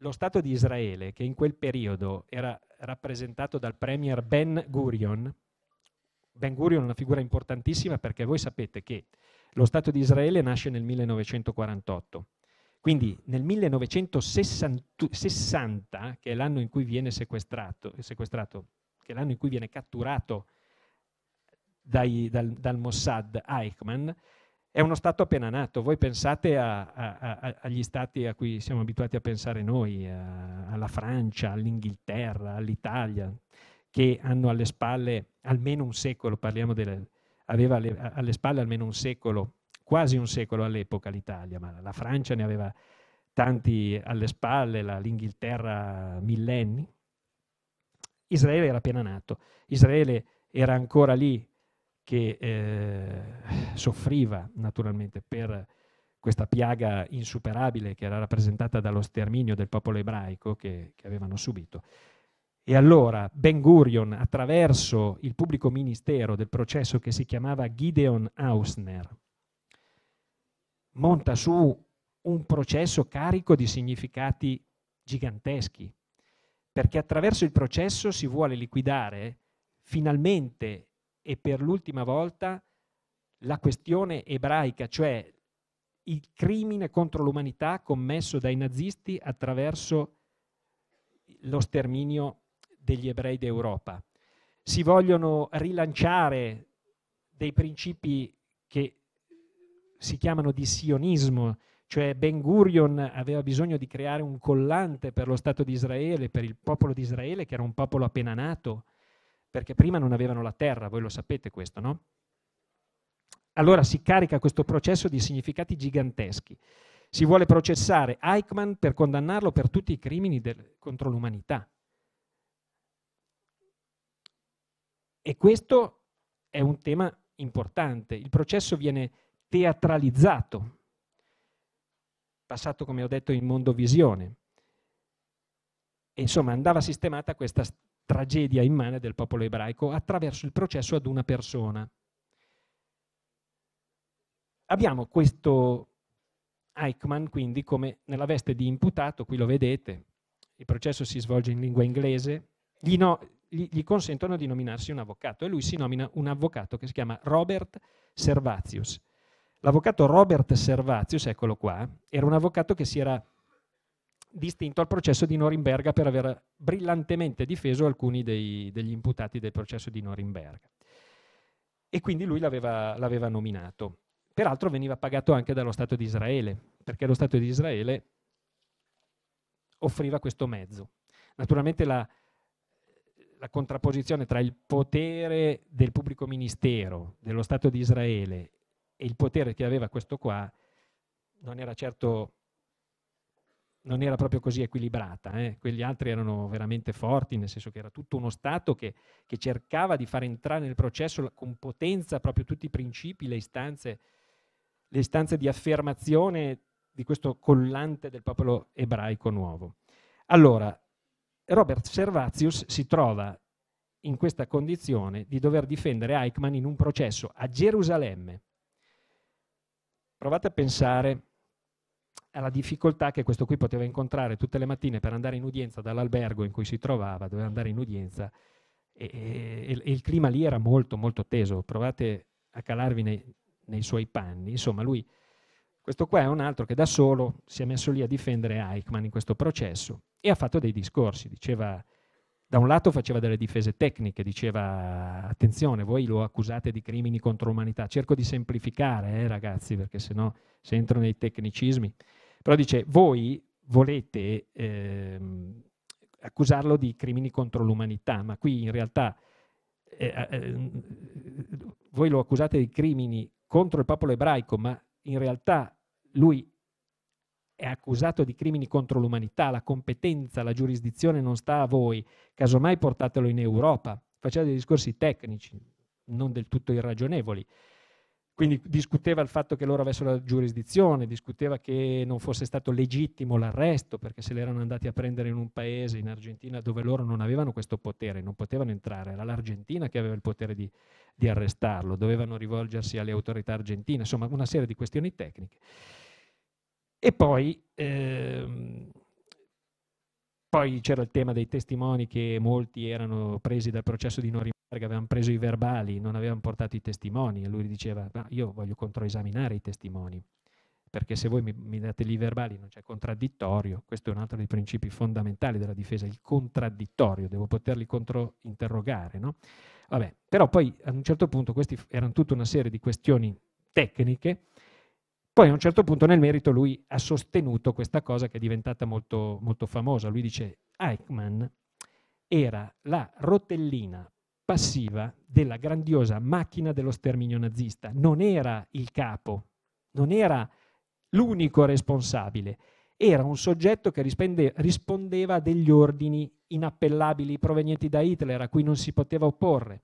lo Stato di Israele, che in quel periodo era rappresentato dal premier Ben Gurion, Ben Gurion è una figura importantissima perché voi sapete che lo Stato di Israele nasce nel 1948 quindi nel 1960, che è l'anno in cui viene sequestrato, sequestrato che è l'anno in cui viene catturato dai, dal, dal, Mossad Eichmann, è uno Stato appena nato. Voi pensate a, a, a, agli Stati a cui siamo abituati a pensare noi, alla Francia, all'Inghilterra, all'Italia, che hanno alle spalle almeno un secolo, parliamo delle, aveva alle, alle spalle almeno un secolo quasi un secolo all'epoca l'Italia, ma la Francia ne aveva tanti alle spalle, la, l'Inghilterra millenni. Israele era appena nato, Israele era ancora lì che eh, soffriva naturalmente per questa piaga insuperabile che era rappresentata dallo sterminio del popolo ebraico che, che avevano subito. E allora Ben Gurion, attraverso il pubblico ministero del processo che si chiamava Gideon Hausner, monta su un processo carico di significati giganteschi, perché attraverso il processo si vuole liquidare finalmente e per l'ultima volta la questione ebraica, cioè il crimine contro l'umanità commesso dai nazisti attraverso lo sterminio degli ebrei d'Europa. Si vogliono rilanciare dei principi che si chiamano di sionismo, cioè Ben Gurion aveva bisogno di creare un collante per lo Stato di Israele, per il popolo di Israele che era un popolo appena nato, perché prima non avevano la terra, voi lo sapete questo, no? Allora si carica questo processo di significati giganteschi. Si vuole processare Eichmann per condannarlo per tutti i crimini del, contro l'umanità. E questo è un tema importante. Il processo viene teatralizzato, passato, come ho detto, in mondovisione. E insomma, andava sistemata questa tragedia immane del popolo ebraico attraverso il processo ad una persona. Abbiamo questo Eichmann quindi come nella veste di imputato, qui lo vedete, il processo si svolge in lingua inglese, gli, no, gli, gli consentono di nominarsi un avvocato e lui si nomina un avvocato che si chiama Robert Servatius L'avvocato Robert Servazius, eccolo qua, era un avvocato che si era distinto al processo di Norimberga per aver brillantemente difeso alcuni dei, degli imputati del processo di Norimberga. E quindi lui l'aveva, l'aveva nominato. Peraltro veniva pagato anche dallo Stato di Israele, perché lo Stato di Israele offriva questo mezzo. Naturalmente la, la contrapposizione tra il potere del pubblico ministero, dello Stato di Israele e il potere che aveva questo qua non era certo non era proprio così equilibrata, eh. quegli altri erano veramente forti, nel senso che era tutto uno Stato che, che, cercava di far entrare nel processo con potenza proprio tutti i principi, le istanze, le istanze di affermazione di questo collante del popolo ebraico nuovo. Allora, Robert Servatius si trova in questa condizione di dover difendere Eichmann in un processo a Gerusalemme, Provate a pensare alla difficoltà che questo qui poteva incontrare tutte le mattine per andare in udienza dall'albergo in cui si trovava, doveva andare in udienza e, e, e il clima lì era molto molto teso. Provate a calarvi nei, nei suoi panni. Insomma, lui, questo qua è un altro che da solo si è messo lì a difendere Eichmann in questo processo e ha fatto dei discorsi. Diceva da un lato faceva delle difese tecniche, diceva attenzione, voi lo accusate di crimini contro l'umanità, cerco di semplificare eh, ragazzi perché sennò no se entro nei tecnicismi, però dice voi volete eh, accusarlo di crimini contro l'umanità, ma qui in realtà eh, eh ehm, voi lo accusate di crimini contro il popolo ebraico, ma in realtà lui è accusato di crimini contro l'umanità, la competenza, la giurisdizione non sta a voi, casomai portatelo in Europa, faceva dei discorsi tecnici, non del tutto irragionevoli. Quindi discuteva il fatto che loro avessero la giurisdizione, discuteva che non fosse stato legittimo l'arresto perché se l'erano andati a prendere in un paese, in Argentina, dove loro non avevano questo potere, non potevano entrare, era l'Argentina che aveva il potere di, di arrestarlo, dovevano rivolgersi alle autorità argentine, insomma una serie di questioni tecniche. E poi, ehm, poi c'era il tema dei testimoni che molti erano presi dal processo di Norimberga, avevano preso i verbali, non avevano portato i testimoni e lui diceva no, io voglio controesaminare i testimoni perché se voi mi, mi date lì i verbali non c'è contraddittorio, questo è un altro dei principi fondamentali della difesa, il contraddittorio, devo poterli controinterrogare. No? Vabbè, però poi a un certo punto questi erano tutta una serie di questioni tecniche poi a un certo punto nel merito lui ha sostenuto questa cosa che è diventata molto, molto famosa. Lui dice Eichmann era la rotellina passiva della grandiosa macchina dello sterminio nazista, non era il capo, non era l'unico responsabile, era un soggetto che rispondeva a degli ordini inappellabili provenienti da Hitler a cui non si poteva opporre.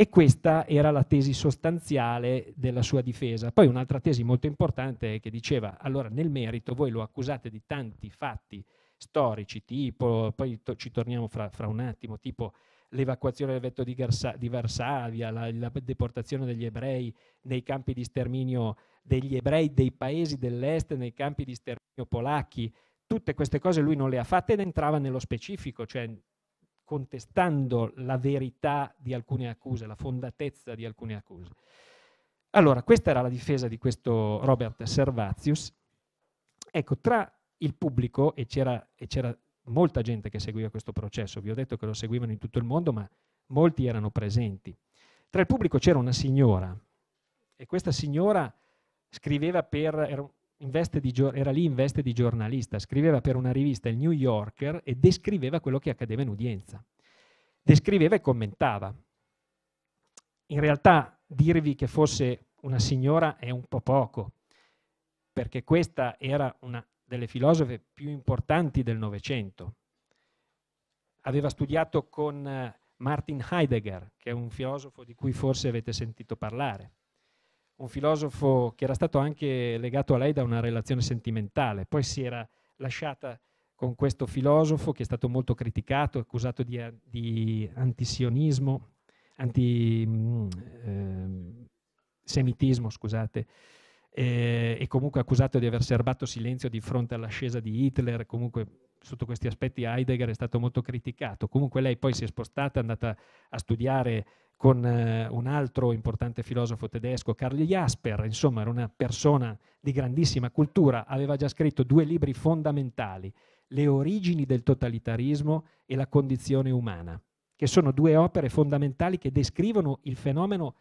E questa era la tesi sostanziale della sua difesa. Poi un'altra tesi molto importante è che diceva, allora nel merito voi lo accusate di tanti fatti storici, tipo, poi to- ci torniamo fra, fra, un attimo, tipo l'evacuazione del vetto di, Garsa- di Varsavia, la, la deportazione degli ebrei nei campi di sterminio degli ebrei dei paesi dell'est, nei campi di sterminio polacchi, tutte queste cose lui non le ha fatte ed entrava nello specifico, cioè contestando la verità di alcune accuse, la fondatezza di alcune accuse. Allora, questa era la difesa di questo Robert Servatius. Ecco, tra il pubblico, e c'era, e c'era molta gente che seguiva questo processo, vi ho detto che lo seguivano in tutto il mondo, ma molti erano presenti. Tra il pubblico c'era una signora, e questa signora scriveva per, era gior- era lì in veste di giornalista, scriveva per una rivista, il New Yorker, e descriveva quello che accadeva in udienza. Descriveva e commentava. In realtà dirvi che fosse una signora è un po' poco, perché questa era una delle filosofe più importanti del Novecento. Aveva studiato con eh, Martin Heidegger, che è un filosofo di cui forse avete sentito parlare un filosofo che era stato anche legato a lei da una relazione sentimentale, poi si era lasciata con questo filosofo che è stato molto criticato, accusato di, di antisionismo, antisemitismo, mm, ehm, eh, scusate, eh, e comunque accusato di aver serbato silenzio di fronte all'ascesa di Hitler, comunque sotto questi aspetti Heidegger è stato molto criticato. Comunque lei poi si è spostata, è andata a studiare con eh, un altro importante filosofo tedesco, Karl Jasper, insomma era una persona di grandissima cultura, aveva già scritto due libri fondamentali, Le origini del totalitarismo e La condizione umana, che sono due opere fondamentali che descrivono il fenomeno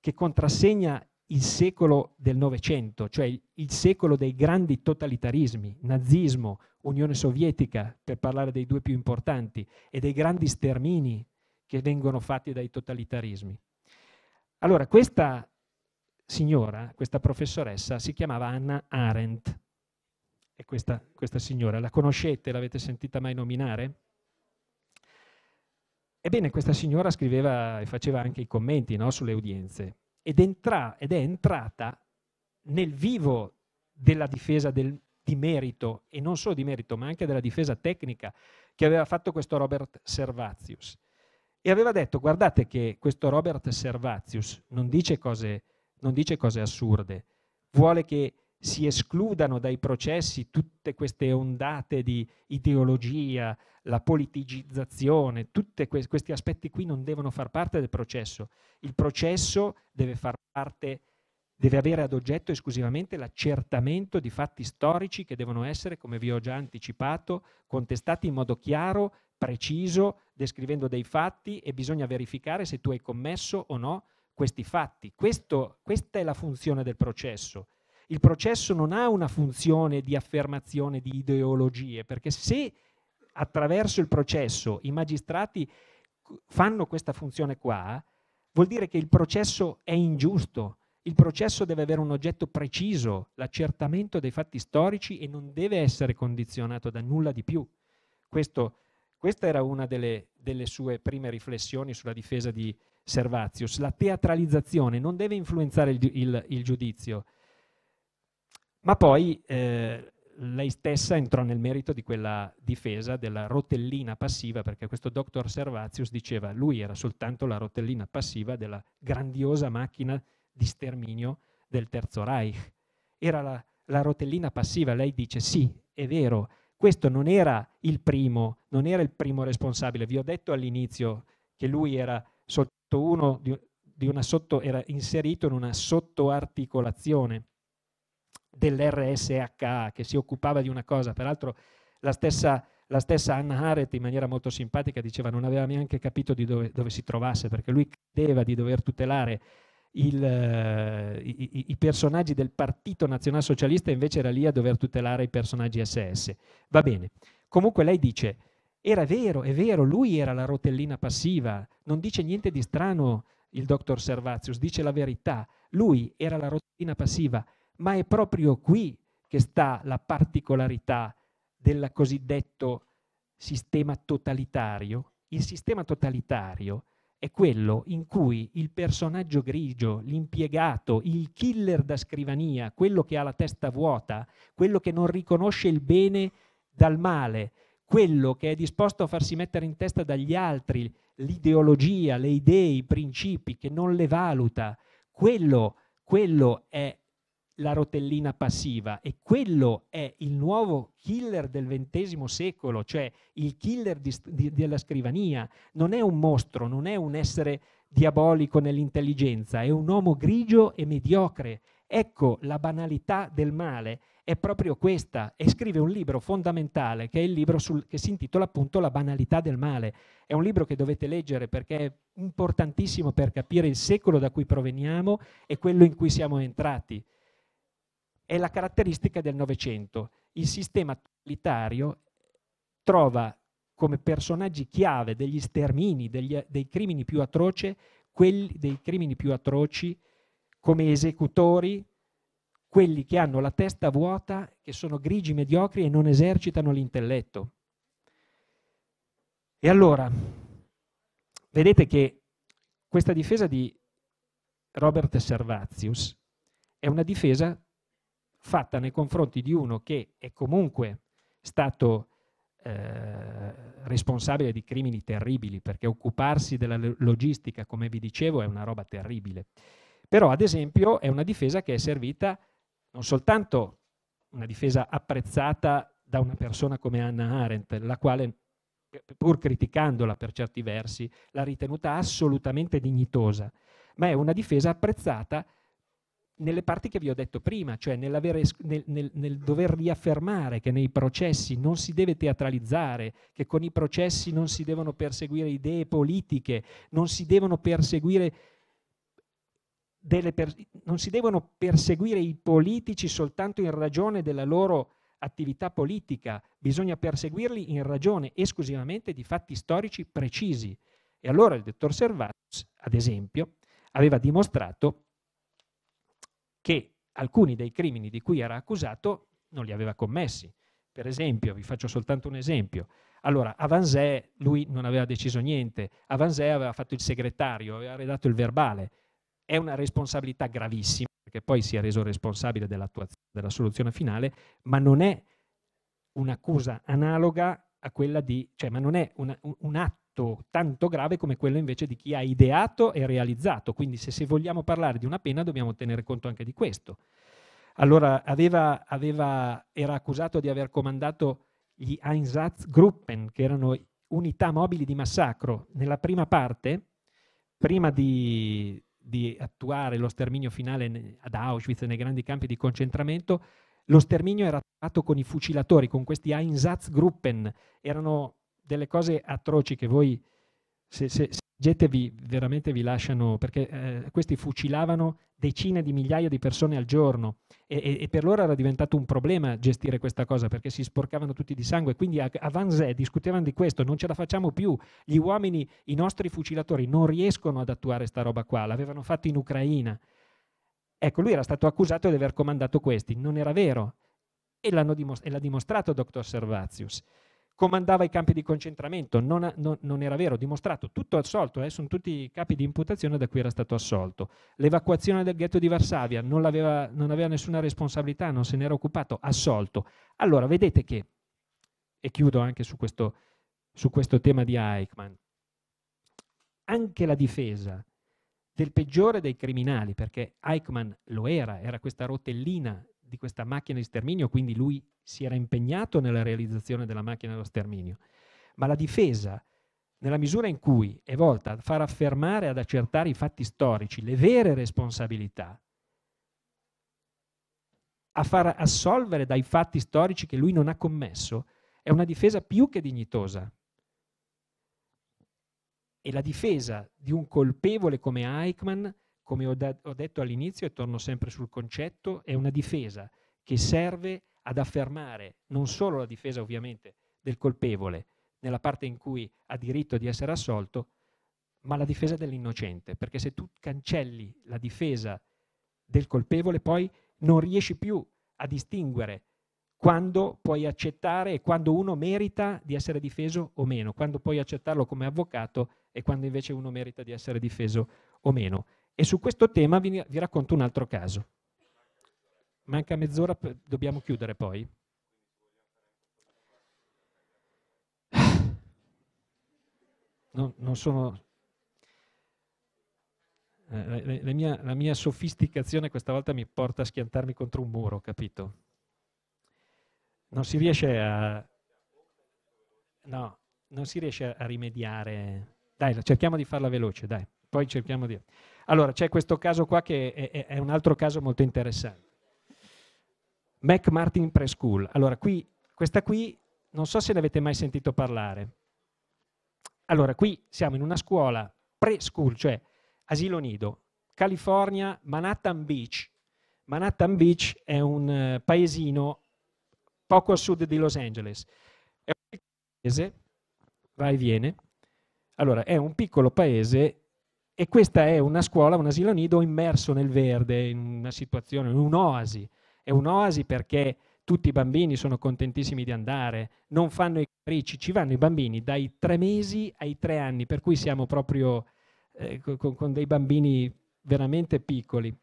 che contrassegna il secolo del Novecento, cioè il secolo dei grandi totalitarismi, nazismo, Unione Sovietica, per parlare dei due più importanti, e dei grandi stermini che vengono fatti dai totalitarismi. Allora, questa signora, questa professoressa, si chiamava Anna Arendt. E questa, questa signora, la conoscete, l'avete sentita mai nominare? Ebbene, questa signora scriveva e faceva anche i commenti no, sulle udienze ed, entra, ed è entrata nel vivo della difesa del, di merito, e non solo di merito, ma anche della difesa tecnica che aveva fatto questo Robert Servatius E aveva detto, guardate che questo Robert Servatius non dice cose, non dice cose assurde, vuole che si escludano dai processi tutte queste ondate di ideologia, la politicizzazione, tutti que- questi aspetti qui non devono far parte del processo. Il processo deve far parte, deve avere ad oggetto esclusivamente l'accertamento di fatti storici che devono essere, come vi ho già anticipato, contestati in modo chiaro, preciso, descrivendo dei fatti e bisogna verificare se tu hai commesso o no questi fatti. Questo, questa è la funzione del processo il processo non ha una funzione di affermazione di ideologie, perché se attraverso il processo i magistrati fanno questa funzione qua, vuol dire che il processo è ingiusto, il processo deve avere un oggetto preciso, l'accertamento dei fatti storici e non deve essere condizionato da nulla di più. Questo, questa era una delle, delle sue prime riflessioni sulla difesa di Servatius. La teatralizzazione non deve influenzare il, il, il giudizio, ma poi eh, lei stessa entrò nel merito di quella difesa della rotellina passiva, perché questo dottor Servatius diceva che lui era soltanto la rotellina passiva della grandiosa macchina di sterminio del Terzo Reich. Era la, la rotellina passiva, lei dice sì, è vero, questo non era il primo, non era il primo responsabile. Vi ho detto all'inizio che lui era soltanto uno di, di una sotto, era inserito in una sottoarticolazione dell'RSH che si occupava di una cosa, peraltro la stessa, la stessa Anna Aret in maniera molto simpatica diceva non aveva neanche capito di dove, dove si trovasse perché lui credeva di dover tutelare il, eh, i, i, personaggi del Partito Nazionalsocialista invece era lì a dover tutelare i personaggi SS. Va bene. Comunque lei dice, era vero, è vero, lui era la rotellina passiva, non dice niente di strano il dottor Servatius, dice la verità, lui era la rotellina passiva, ma è proprio qui che sta la particolarità del cosiddetto sistema totalitario. Il sistema totalitario è quello in cui il personaggio grigio, l'impiegato, il killer da scrivania, quello che ha la testa vuota, quello che non riconosce il bene dal male, quello che è disposto a farsi mettere in testa dagli altri l'ideologia, le idee, i principi, che non le valuta, quello, quello è la rotellina passiva e quello è il nuovo killer del XX secolo, cioè il killer di, di, della scrivania. Non è un mostro, non è un essere diabolico nell'intelligenza, è un uomo grigio e mediocre. Ecco la banalità del male, è proprio questa e scrive un libro fondamentale che è il libro sul, che si intitola appunto La banalità del male. È un libro che dovete leggere perché è importantissimo per capire il secolo da cui proveniamo e quello in cui siamo entrati è la caratteristica del Novecento. Il sistema totalitario trova come personaggi chiave degli stermini, degli, dei crimini più atroci, quelli dei crimini più atroci come esecutori, quelli che hanno la testa vuota, che sono grigi mediocri e non esercitano l'intelletto. E allora, vedete che questa difesa di Robert Servatius è una difesa fatta nei confronti di uno che è comunque stato eh, responsabile di crimini terribili, perché occuparsi della logistica, come vi dicevo, è una roba terribile. Però, ad esempio, è una difesa che è servita non soltanto una difesa apprezzata da una persona come Anna Arendt, la quale, pur criticandola per certi versi, l'ha ritenuta assolutamente dignitosa, ma è una difesa apprezzata nelle parti che vi ho detto prima, cioè nel, nel, nel, dover riaffermare che nei processi non si deve teatralizzare, che con i processi non si devono perseguire idee politiche, non si devono perseguire, per, non si devono perseguire i politici soltanto in ragione della loro attività politica, bisogna perseguirli in ragione esclusivamente di fatti storici precisi. E allora il dottor Servatus, ad esempio, aveva dimostrato che alcuni dei crimini di cui era accusato non li aveva commessi. Per esempio, vi faccio soltanto un esempio. Allora, Avanzè, lui non aveva deciso niente, Avanzè aveva fatto il segretario, aveva redatto il verbale. È una responsabilità gravissima, perché poi si è reso responsabile dell'attuazione della soluzione finale, ma non è un'accusa analoga a quella di, cioè, ma non è una, un atto atto tanto grave come quello invece di chi ha ideato e realizzato. Quindi se, se vogliamo parlare di una pena dobbiamo tenere conto anche di questo. Allora aveva, aveva, era accusato di aver comandato gli Einsatzgruppen, che erano unità mobili di massacro, nella prima parte, prima di, di attuare lo sterminio finale ad Auschwitz nei grandi campi di concentramento, lo sterminio era fatto con i fucilatori, con questi Einsatzgruppen, erano delle cose atroci che voi, se, se, se leggetevi, veramente vi lasciano, perché eh, questi fucilavano decine di migliaia di persone al giorno e, e, e, per loro era diventato un problema gestire questa cosa perché si sporcavano tutti di sangue. Quindi a, a Vanzè discutevano di questo, non ce la facciamo più, gli uomini, i nostri fucilatori non riescono ad attuare sta roba qua, l'avevano fatto in Ucraina. Ecco, lui era stato accusato di aver comandato questi, non era vero e, e l'ha dimostrato dottor Servatius comandava i campi di concentramento, non, non, non era vero, dimostrato, tutto assolto, eh, sono tutti i capi di imputazione da cui era stato assolto. L'evacuazione del ghetto di Varsavia non, non aveva nessuna responsabilità, non se n'era occupato, assolto. Allora, vedete che, e chiudo anche su questo, su questo tema di Eichmann, anche la difesa del peggiore dei criminali, perché Eichmann lo era, era questa rotellina di questa macchina di sterminio, quindi lui si era impegnato nella realizzazione della macchina dello sterminio, ma la difesa, nella misura in cui è volta a far affermare, ad accertare i fatti storici, le vere responsabilità, a far assolvere dai fatti storici che lui non ha commesso, è una difesa più che dignitosa. E la difesa di un colpevole come Eichmann come ho, da- ho detto all'inizio e torno sempre sul concetto, è una difesa che serve ad affermare non solo la difesa ovviamente del colpevole nella parte in cui ha diritto di essere assolto, ma la difesa dell'innocente, perché se tu cancelli la difesa del colpevole poi non riesci più a distinguere quando puoi accettare e quando uno merita di essere difeso o meno, quando puoi accettarlo come avvocato e quando invece uno merita di essere difeso o meno. E su questo tema vi, vi racconto un altro caso. Manca mezz'ora, dobbiamo chiudere poi. Non, non sono... eh, la, mia, la mia sofisticazione questa volta mi porta a schiantarmi contro un muro, capito? Non si riesce a... No, non si riesce a rimediare. Dai, cerchiamo di farla veloce, dai. Poi cerchiamo di... Allora, c'è questo caso qua che è, è, è un altro caso molto interessante. Mac Martin Preschool. Allora, qui, questa qui, non so se ne avete mai sentito parlare. Allora, qui siamo in una scuola preschool, cioè asilo nido, California, Manhattan Beach. Manhattan Beach è un eh, paesino poco a sud di Los Angeles. È un paese, vai e viene. Allora, è un piccolo paese e questa è una scuola, un asilo nido immerso nel verde, in una situazione, in un'oasi. È un'oasi perché tutti i bambini sono contentissimi di andare, non fanno i capricci, ci vanno i bambini dai tre mesi ai tre anni, per cui siamo proprio eh, con, con, dei bambini veramente piccoli.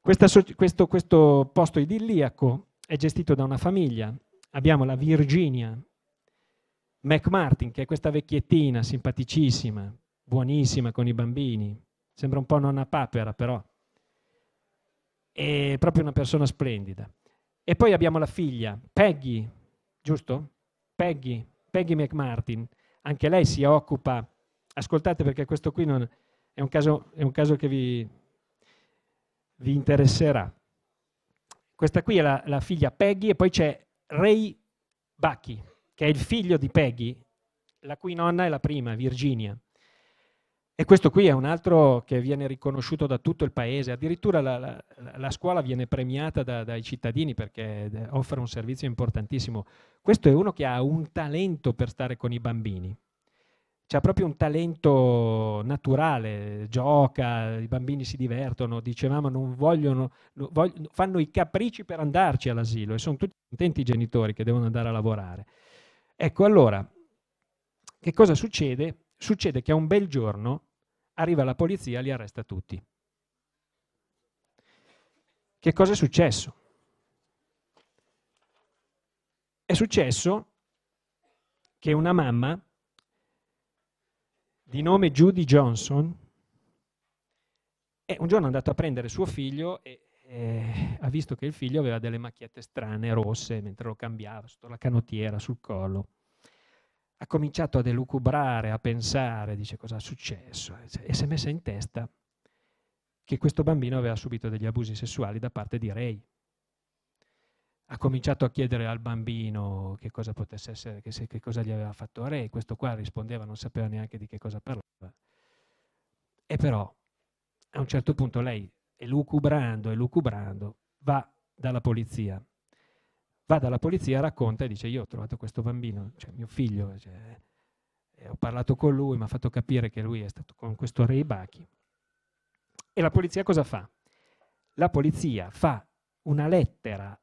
Questa, questo, questo posto idilliaco è gestito da una famiglia. Abbiamo la Virginia McMartin, che è questa vecchiettina simpaticissima, buonissima con i bambini, sembra un po' nonna papera però, è proprio una persona splendida. E poi abbiamo la figlia, Peggy, giusto? Peggy, Peggy McMartin, anche lei si occupa, ascoltate perché questo qui non, è, un caso, è, un caso, che vi, vi interesserà. Questa qui è la, la, figlia Peggy e poi c'è Ray Bucky, che è il figlio di Peggy, la cui nonna è la prima, Virginia. E questo qui è un altro che viene riconosciuto da tutto il paese, addirittura la, la, la scuola viene premiata da, dai cittadini perché eh, offre un servizio importantissimo. Questo è uno che ha un talento per stare con i bambini, c'ha proprio un talento naturale, gioca, i bambini si divertono, dicevamo non vogliono, vogliono fanno i capricci per andarci all'asilo e sono tutti contenti i genitori che devono andare a lavorare. Ecco allora, che cosa succede? Succede che a un bel giorno arriva la polizia e li arresta tutti. Che cosa è successo? È successo che una mamma di nome Judy Johnson è eh, un giorno andata a prendere suo figlio e eh, ha visto che il figlio aveva delle macchiette strane, rosse, mentre lo cambiava sotto la canottiera, sul collo ha cominciato ad elucubrare, a pensare, dice cosa è successo, e si è messa in testa che questo bambino aveva subito degli abusi sessuali da parte di Ray. Ha cominciato a chiedere al bambino che cosa potesse essere, che, se, che cosa gli aveva fatto Ray, questo qua rispondeva, non sapeva neanche di che cosa parlava. E però a un certo punto lei, elucubrando, elucubrando, va dalla polizia va dalla polizia, racconta e dice io ho trovato questo bambino, cioè mio figlio, cioè, ho parlato con lui, mi ha fatto capire che lui è stato con questo re Bachi. E la polizia cosa fa? La polizia fa una lettera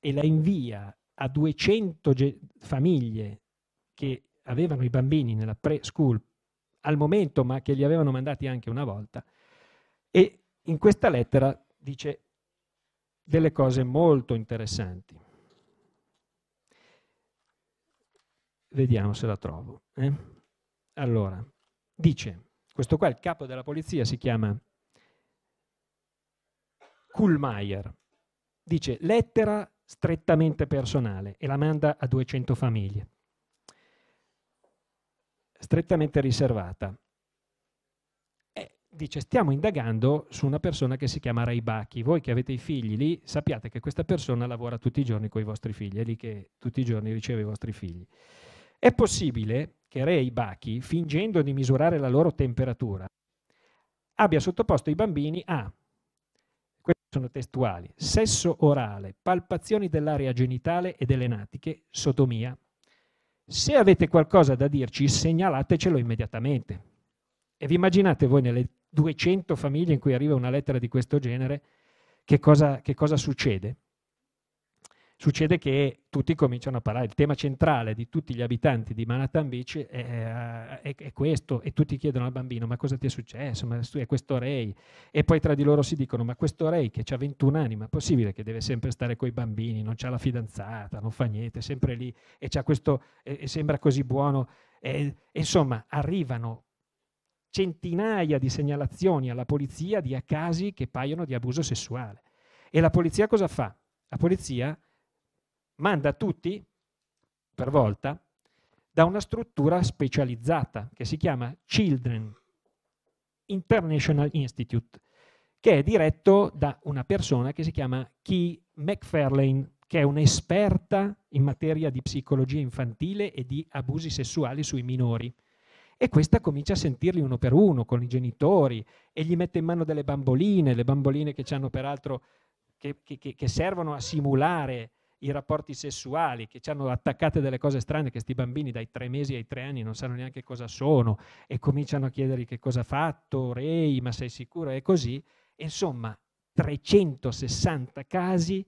e la invia a 200 ge- famiglie che avevano i bambini nella preschool al momento, ma che li avevano mandati anche una volta. E in questa lettera dice delle cose molto interessanti. Vediamo se la trovo. Eh? Allora, dice, questo qua, il capo della polizia, si chiama Kuhlmeier. Dice, lettera strettamente personale e la manda a 200 famiglie. Strettamente riservata. E eh, dice, stiamo indagando su una persona che si chiama Raibacchi. Voi che avete i figli lì, sappiate che questa persona lavora tutti i giorni con i vostri figli, è lì che tutti i giorni riceve i vostri figli. È possibile che re e i bachi, fingendo di misurare la loro temperatura, abbia sottoposto i bambini a, questi sono testuali, sesso orale, palpazioni dell'area genitale e delle natiche, sodomia. Se avete qualcosa da dirci, segnalatecelo immediatamente. E vi immaginate voi nelle 200 famiglie in cui arriva una lettera di questo genere, che cosa, che cosa succede? succede che tutti cominciano a parlare. Il tema centrale di tutti gli abitanti di Manhattan Beach è, eh, è, è questo e tutti chiedono al bambino ma cosa ti è successo, ma è questo Ray e poi tra di loro si dicono ma questo Ray che ha 21 anni, ma è possibile che deve sempre stare con i bambini, non c'ha la fidanzata, non fa niente, è sempre lì e, questo, e sembra così buono. E, insomma, arrivano centinaia di segnalazioni alla polizia di casi che paiono di abuso sessuale. E la polizia cosa fa? La polizia manda tutti per volta da una struttura specializzata che si chiama Children International Institute, che è diretto da una persona che si chiama Key McFarlane, che è un'esperta in materia di psicologia infantile e di abusi sessuali sui minori. E questa comincia a sentirli uno per uno con i genitori e gli mette in mano delle bamboline, le bamboline che, peraltro, che, che, che servono a simulare i rapporti sessuali, che ci hanno attaccate delle cose strane, che sti bambini dai tre mesi ai tre anni non sanno neanche cosa sono e cominciano a chiedergli che cosa ha fatto, rei, ma sei sicuro? E così, insomma, 360 casi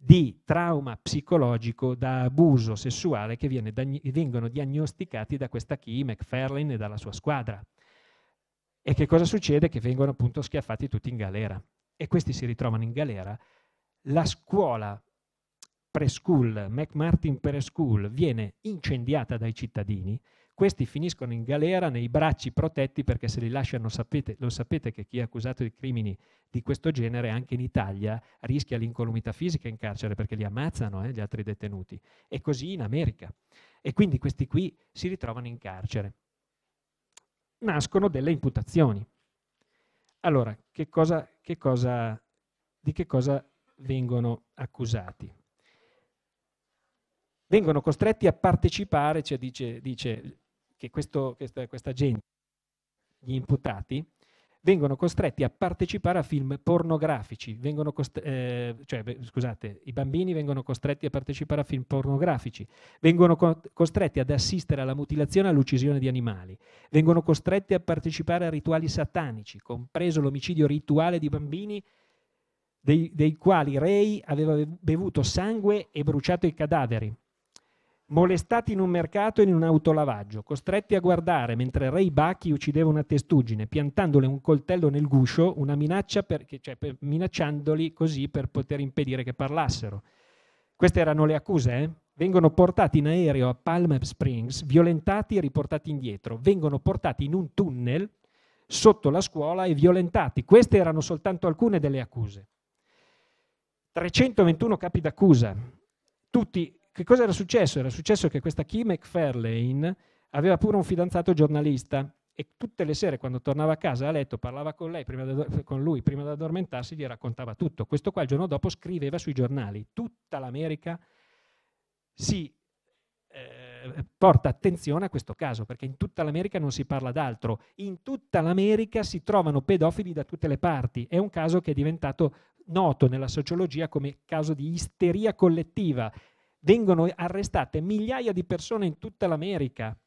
di trauma psicologico da abuso sessuale che viene, vengono diagnosticati da questa Key, McFarlane e dalla sua squadra. E che cosa succede? Che vengono appunto schiaffati tutti in galera. E questi si ritrovano in galera. La scuola preschool, McMartin Preschool, viene incendiata dai cittadini, questi finiscono in galera nei bracci protetti perché se li lasciano, sapete, lo sapete che chi è accusato di crimini di questo genere anche in Italia rischia l'incolumità fisica in carcere perché li ammazzano eh, gli altri detenuti e così in America. E quindi questi qui si ritrovano in carcere. Nascono delle imputazioni. Allora, che cosa, che cosa, di che cosa vengono accusati? vengono costretti a partecipare, cioè dice, dice che questo, questa, questa gente, gli imputati, vengono costretti a partecipare a film pornografici, vengono cost- eh, cioè, scusate, i bambini vengono costretti a partecipare a film pornografici, vengono co- costretti ad assistere alla mutilazione e all'uccisione di animali, vengono costretti a partecipare a rituali satanici, compreso l'omicidio rituale di bambini dei, dei quali Rei aveva bevuto sangue e bruciato i cadaveri, molestati in un mercato e in un autolavaggio, costretti a guardare mentre Ray Bacchi uccideva una testuggine, piantandole un coltello nel guscio, per, cioè, per, minacciandoli così per poter impedire che parlassero. Queste erano le accuse, eh? Vengono portati in aereo a Palm Springs, violentati e riportati indietro. Vengono portati in un tunnel sotto la scuola e violentati. Queste erano soltanto alcune delle accuse. 321 capi d'accusa, tutti che cosa era successo? Era successo che questa Kim McFarlane aveva pure un fidanzato giornalista e tutte le sere quando tornava a casa a letto parlava con, lei, da, con lui prima di addormentarsi, gli raccontava tutto. Questo qua il giorno dopo scriveva sui giornali, tutta l'America si eh, porta attenzione a questo caso, perché in tutta l'America non si parla d'altro, in tutta l'America si trovano pedofili da tutte le parti, è un caso che è diventato noto nella sociologia come caso di isteria collettiva, vengono arrestate migliaia di persone in tutta l'America.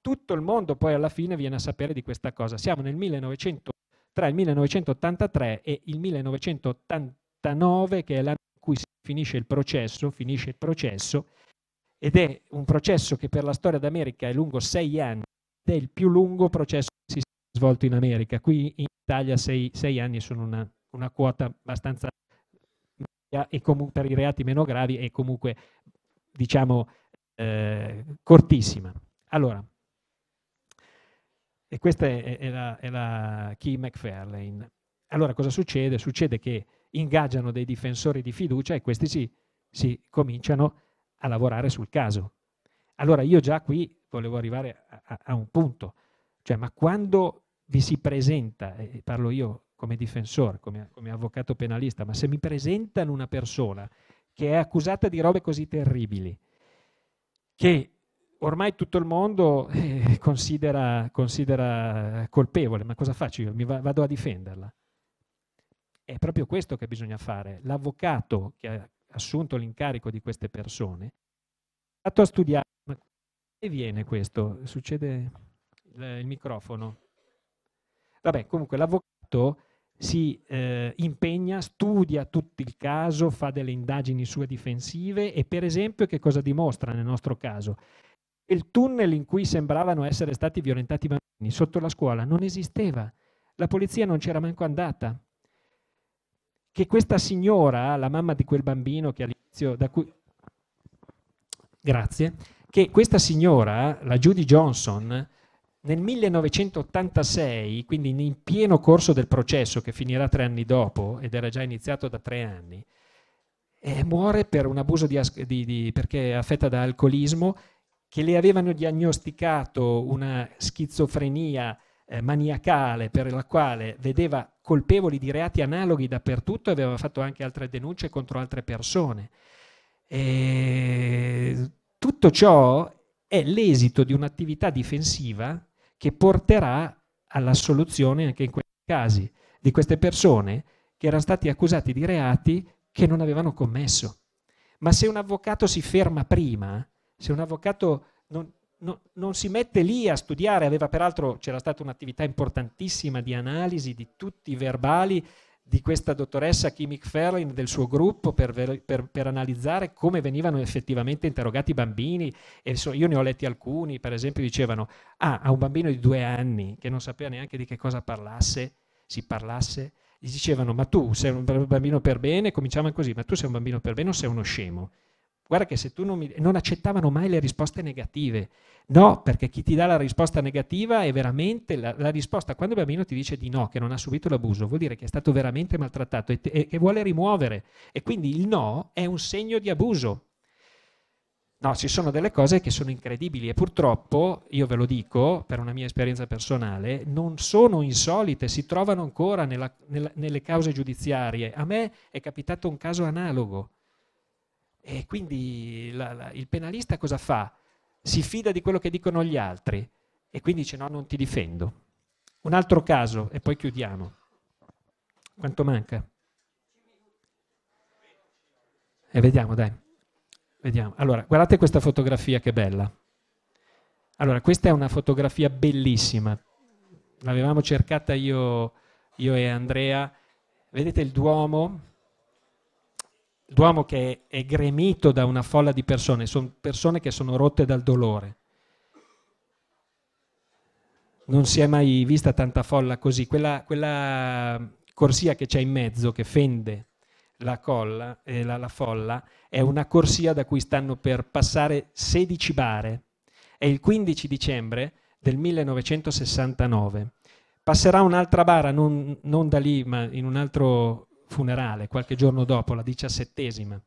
Tutto il mondo poi alla fine viene a sapere di questa cosa. Siamo nel 1900, tra il 1983 e il 1989, che è l'anno in cui finisce il processo, finisce il processo, ed è un processo che per la storia d'America è lungo sei anni, ed è il più lungo processo che si è svolto in America. Qui in Italia sei, sei anni sono una, una quota abbastanza e comunque per i reati meno gravi è comunque, diciamo, eh, cortissima. Allora, e questa è, è, la, è la Key McFarlane. Allora cosa succede? Succede che ingaggiano dei difensori di fiducia e questi si, si cominciano a lavorare sul caso. Allora io già qui volevo arrivare a, a, a un punto, cioè ma quando vi si presenta, e parlo io come difensore, come, come avvocato penalista, ma se mi presentano una persona che è accusata di robe così terribili, che ormai tutto il mondo eh, considera, considera, colpevole, ma cosa faccio io? Mi va, vado a difenderla. È proprio questo che bisogna fare. L'avvocato che ha assunto l'incarico di queste persone è stato a studiare. Ma e viene questo? Succede il, il microfono. Vabbè, comunque l'avvocato si eh, impegna, studia tutto il caso, fa delle indagini sue difensive e per esempio che cosa dimostra nel nostro caso? Il tunnel in cui sembravano essere stati violentati i bambini sotto la scuola non esisteva, la polizia non c'era manco andata. Che questa signora, la mamma di quel bambino che all'inizio da cui... Grazie. Che questa signora, la Judy Johnson, nel 1986, quindi in pieno corso del processo che finirà tre anni dopo ed era già iniziato da tre anni, eh, muore per un abuso di, di, di, perché è affetta da alcolismo che le avevano diagnosticato una schizofrenia eh, maniacale per la quale vedeva colpevoli di reati analoghi dappertutto e aveva fatto anche altre denunce contro altre persone. E tutto ciò è l'esito di un'attività difensiva che porterà alla soluzione anche in questi casi di queste persone che erano stati accusati di reati che non avevano commesso. Ma se un avvocato si ferma prima, se un avvocato non, non, non si mette lì a studiare, aveva peraltro c'era stata un'attività importantissima di analisi di tutti i verbali di questa dottoressa Kim Ferrin del suo gruppo per, per, per, analizzare come venivano effettivamente interrogati i bambini. E so, io ne ho letti alcuni, per esempio dicevano, ah, a un bambino di due anni che non sapeva neanche di che cosa parlasse, si parlasse, gli dicevano, ma tu sei un bambino per bene, cominciamo così, ma tu sei un bambino per bene o sei uno scemo? guarda che se tu non mi... non accettavano mai le risposte negative, no, perché chi ti dà la risposta negativa è veramente la, la risposta, quando il bambino ti dice di no, che non ha subito l'abuso, vuol dire che è stato veramente maltrattato e, te, e, e vuole rimuovere e quindi il no è un segno di abuso. No, ci sono delle cose che sono incredibili e purtroppo, io ve lo dico per una mia esperienza personale, non sono insolite, si trovano ancora nella, nella, nelle cause giudiziarie. A me è capitato un caso analogo e quindi la, la, il penalista cosa fa? Si fida di quello che dicono gli altri e quindi dice no, non ti difendo. Un altro caso e poi chiudiamo. Quanto manca? E vediamo, dai. Vediamo. Allora, guardate questa fotografia che bella. Allora, questa è una fotografia bellissima. L'avevamo cercata io, io e Andrea. Vedete il Duomo? Duomo che è, è gremito da una folla di persone, sono persone che sono rotte dal dolore. Non si è mai vista tanta folla così. Quella, quella corsia che c'è in mezzo, che fende la, colla, eh, la, la folla, è una corsia da cui stanno per passare 16 bare. È il 15 dicembre del 1969. Passerà un'altra bara, non, non da lì, ma in un altro funerale, qualche giorno dopo, la diciassettesima.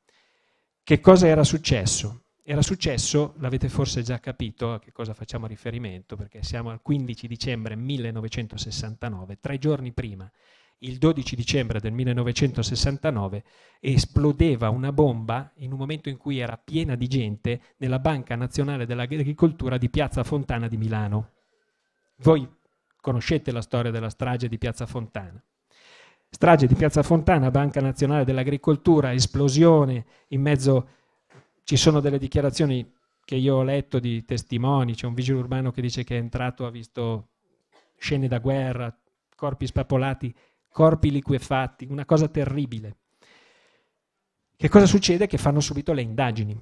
Che cosa era successo? Era successo, l'avete forse già capito a che cosa facciamo riferimento, perché siamo al 15 dicembre 1969, tre giorni prima, il 12 dicembre del 1969, esplodeva una bomba in un momento in cui era piena di gente nella Banca Nazionale dell'Agricoltura di Piazza Fontana di Milano. Voi conoscete la storia della strage di Piazza Fontana strage di Piazza Fontana, Banca Nazionale dell'Agricoltura, esplosione, in mezzo ci sono delle dichiarazioni che io ho letto di testimoni, c'è un vigile urbano che dice che è entrato, ha visto scene da guerra, corpi spapolati, corpi liquefatti, una cosa terribile. Che cosa succede? Che fanno subito le indagini.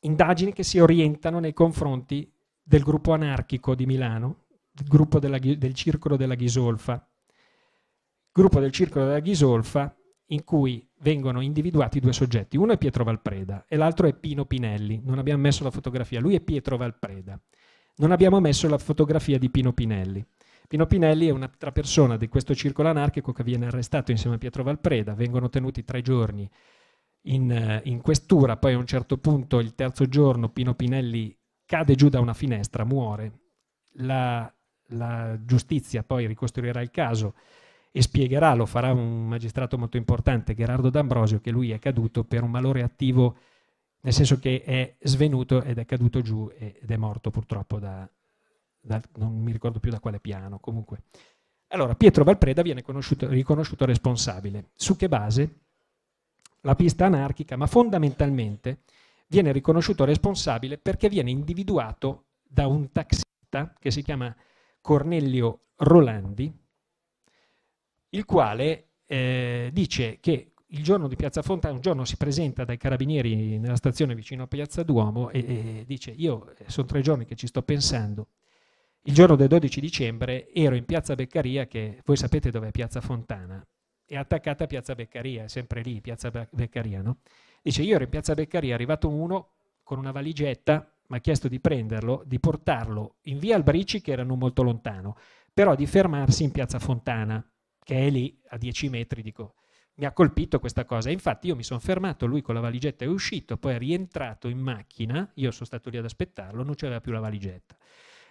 Indagini che si orientano nei confronti del gruppo anarchico di Milano, il gruppo della, del circolo della Ghisolfa, gruppo del Circolo della Ghisolfa in cui vengono individuati due soggetti, uno è Pietro Valpreda e l'altro è Pino Pinelli, non abbiamo messo la fotografia, lui è Pietro Valpreda, non abbiamo messo la fotografia di Pino Pinelli. Pino Pinelli è un'altra persona di questo circolo anarchico che viene arrestato insieme a Pietro Valpreda, vengono tenuti tre giorni in, eh, in questura, poi a un certo punto il terzo giorno Pino Pinelli cade giù da una finestra, muore, la, la giustizia poi ricostruirà il caso, e spiegherà, lo farà un magistrato molto importante, Gerardo D'Ambrosio, che lui è caduto per un malore attivo, nel senso che è svenuto ed è caduto giù ed è morto purtroppo da, da non mi ricordo più da quale piano, comunque. Allora, Pietro Valpreda viene riconosciuto responsabile. Su che base? La pista anarchica, ma fondamentalmente viene riconosciuto responsabile perché viene individuato da un taxista che si chiama Cornelio Rolandi, il quale eh, dice che il giorno di Piazza Fontana, un giorno si presenta dai carabinieri nella stazione vicino a Piazza Duomo e, e dice io eh, sono tre giorni che ci sto pensando, il giorno del 12 dicembre ero in Piazza Beccaria, che voi sapete dov'è Piazza Fontana, è attaccata a Piazza Beccaria, è sempre lì, Piazza Beccaria, no? Dice io ero in Piazza Beccaria, è arrivato uno con una valigetta, mi ha chiesto di prenderlo, di portarlo in via Albrici, che era non molto lontano, però di fermarsi in Piazza Fontana che è lì a 10 metri, dico, mi ha colpito questa cosa. infatti io mi sono fermato, lui con la valigetta è uscito, poi è rientrato in macchina, io sono stato lì ad aspettarlo, non c'era più la valigetta.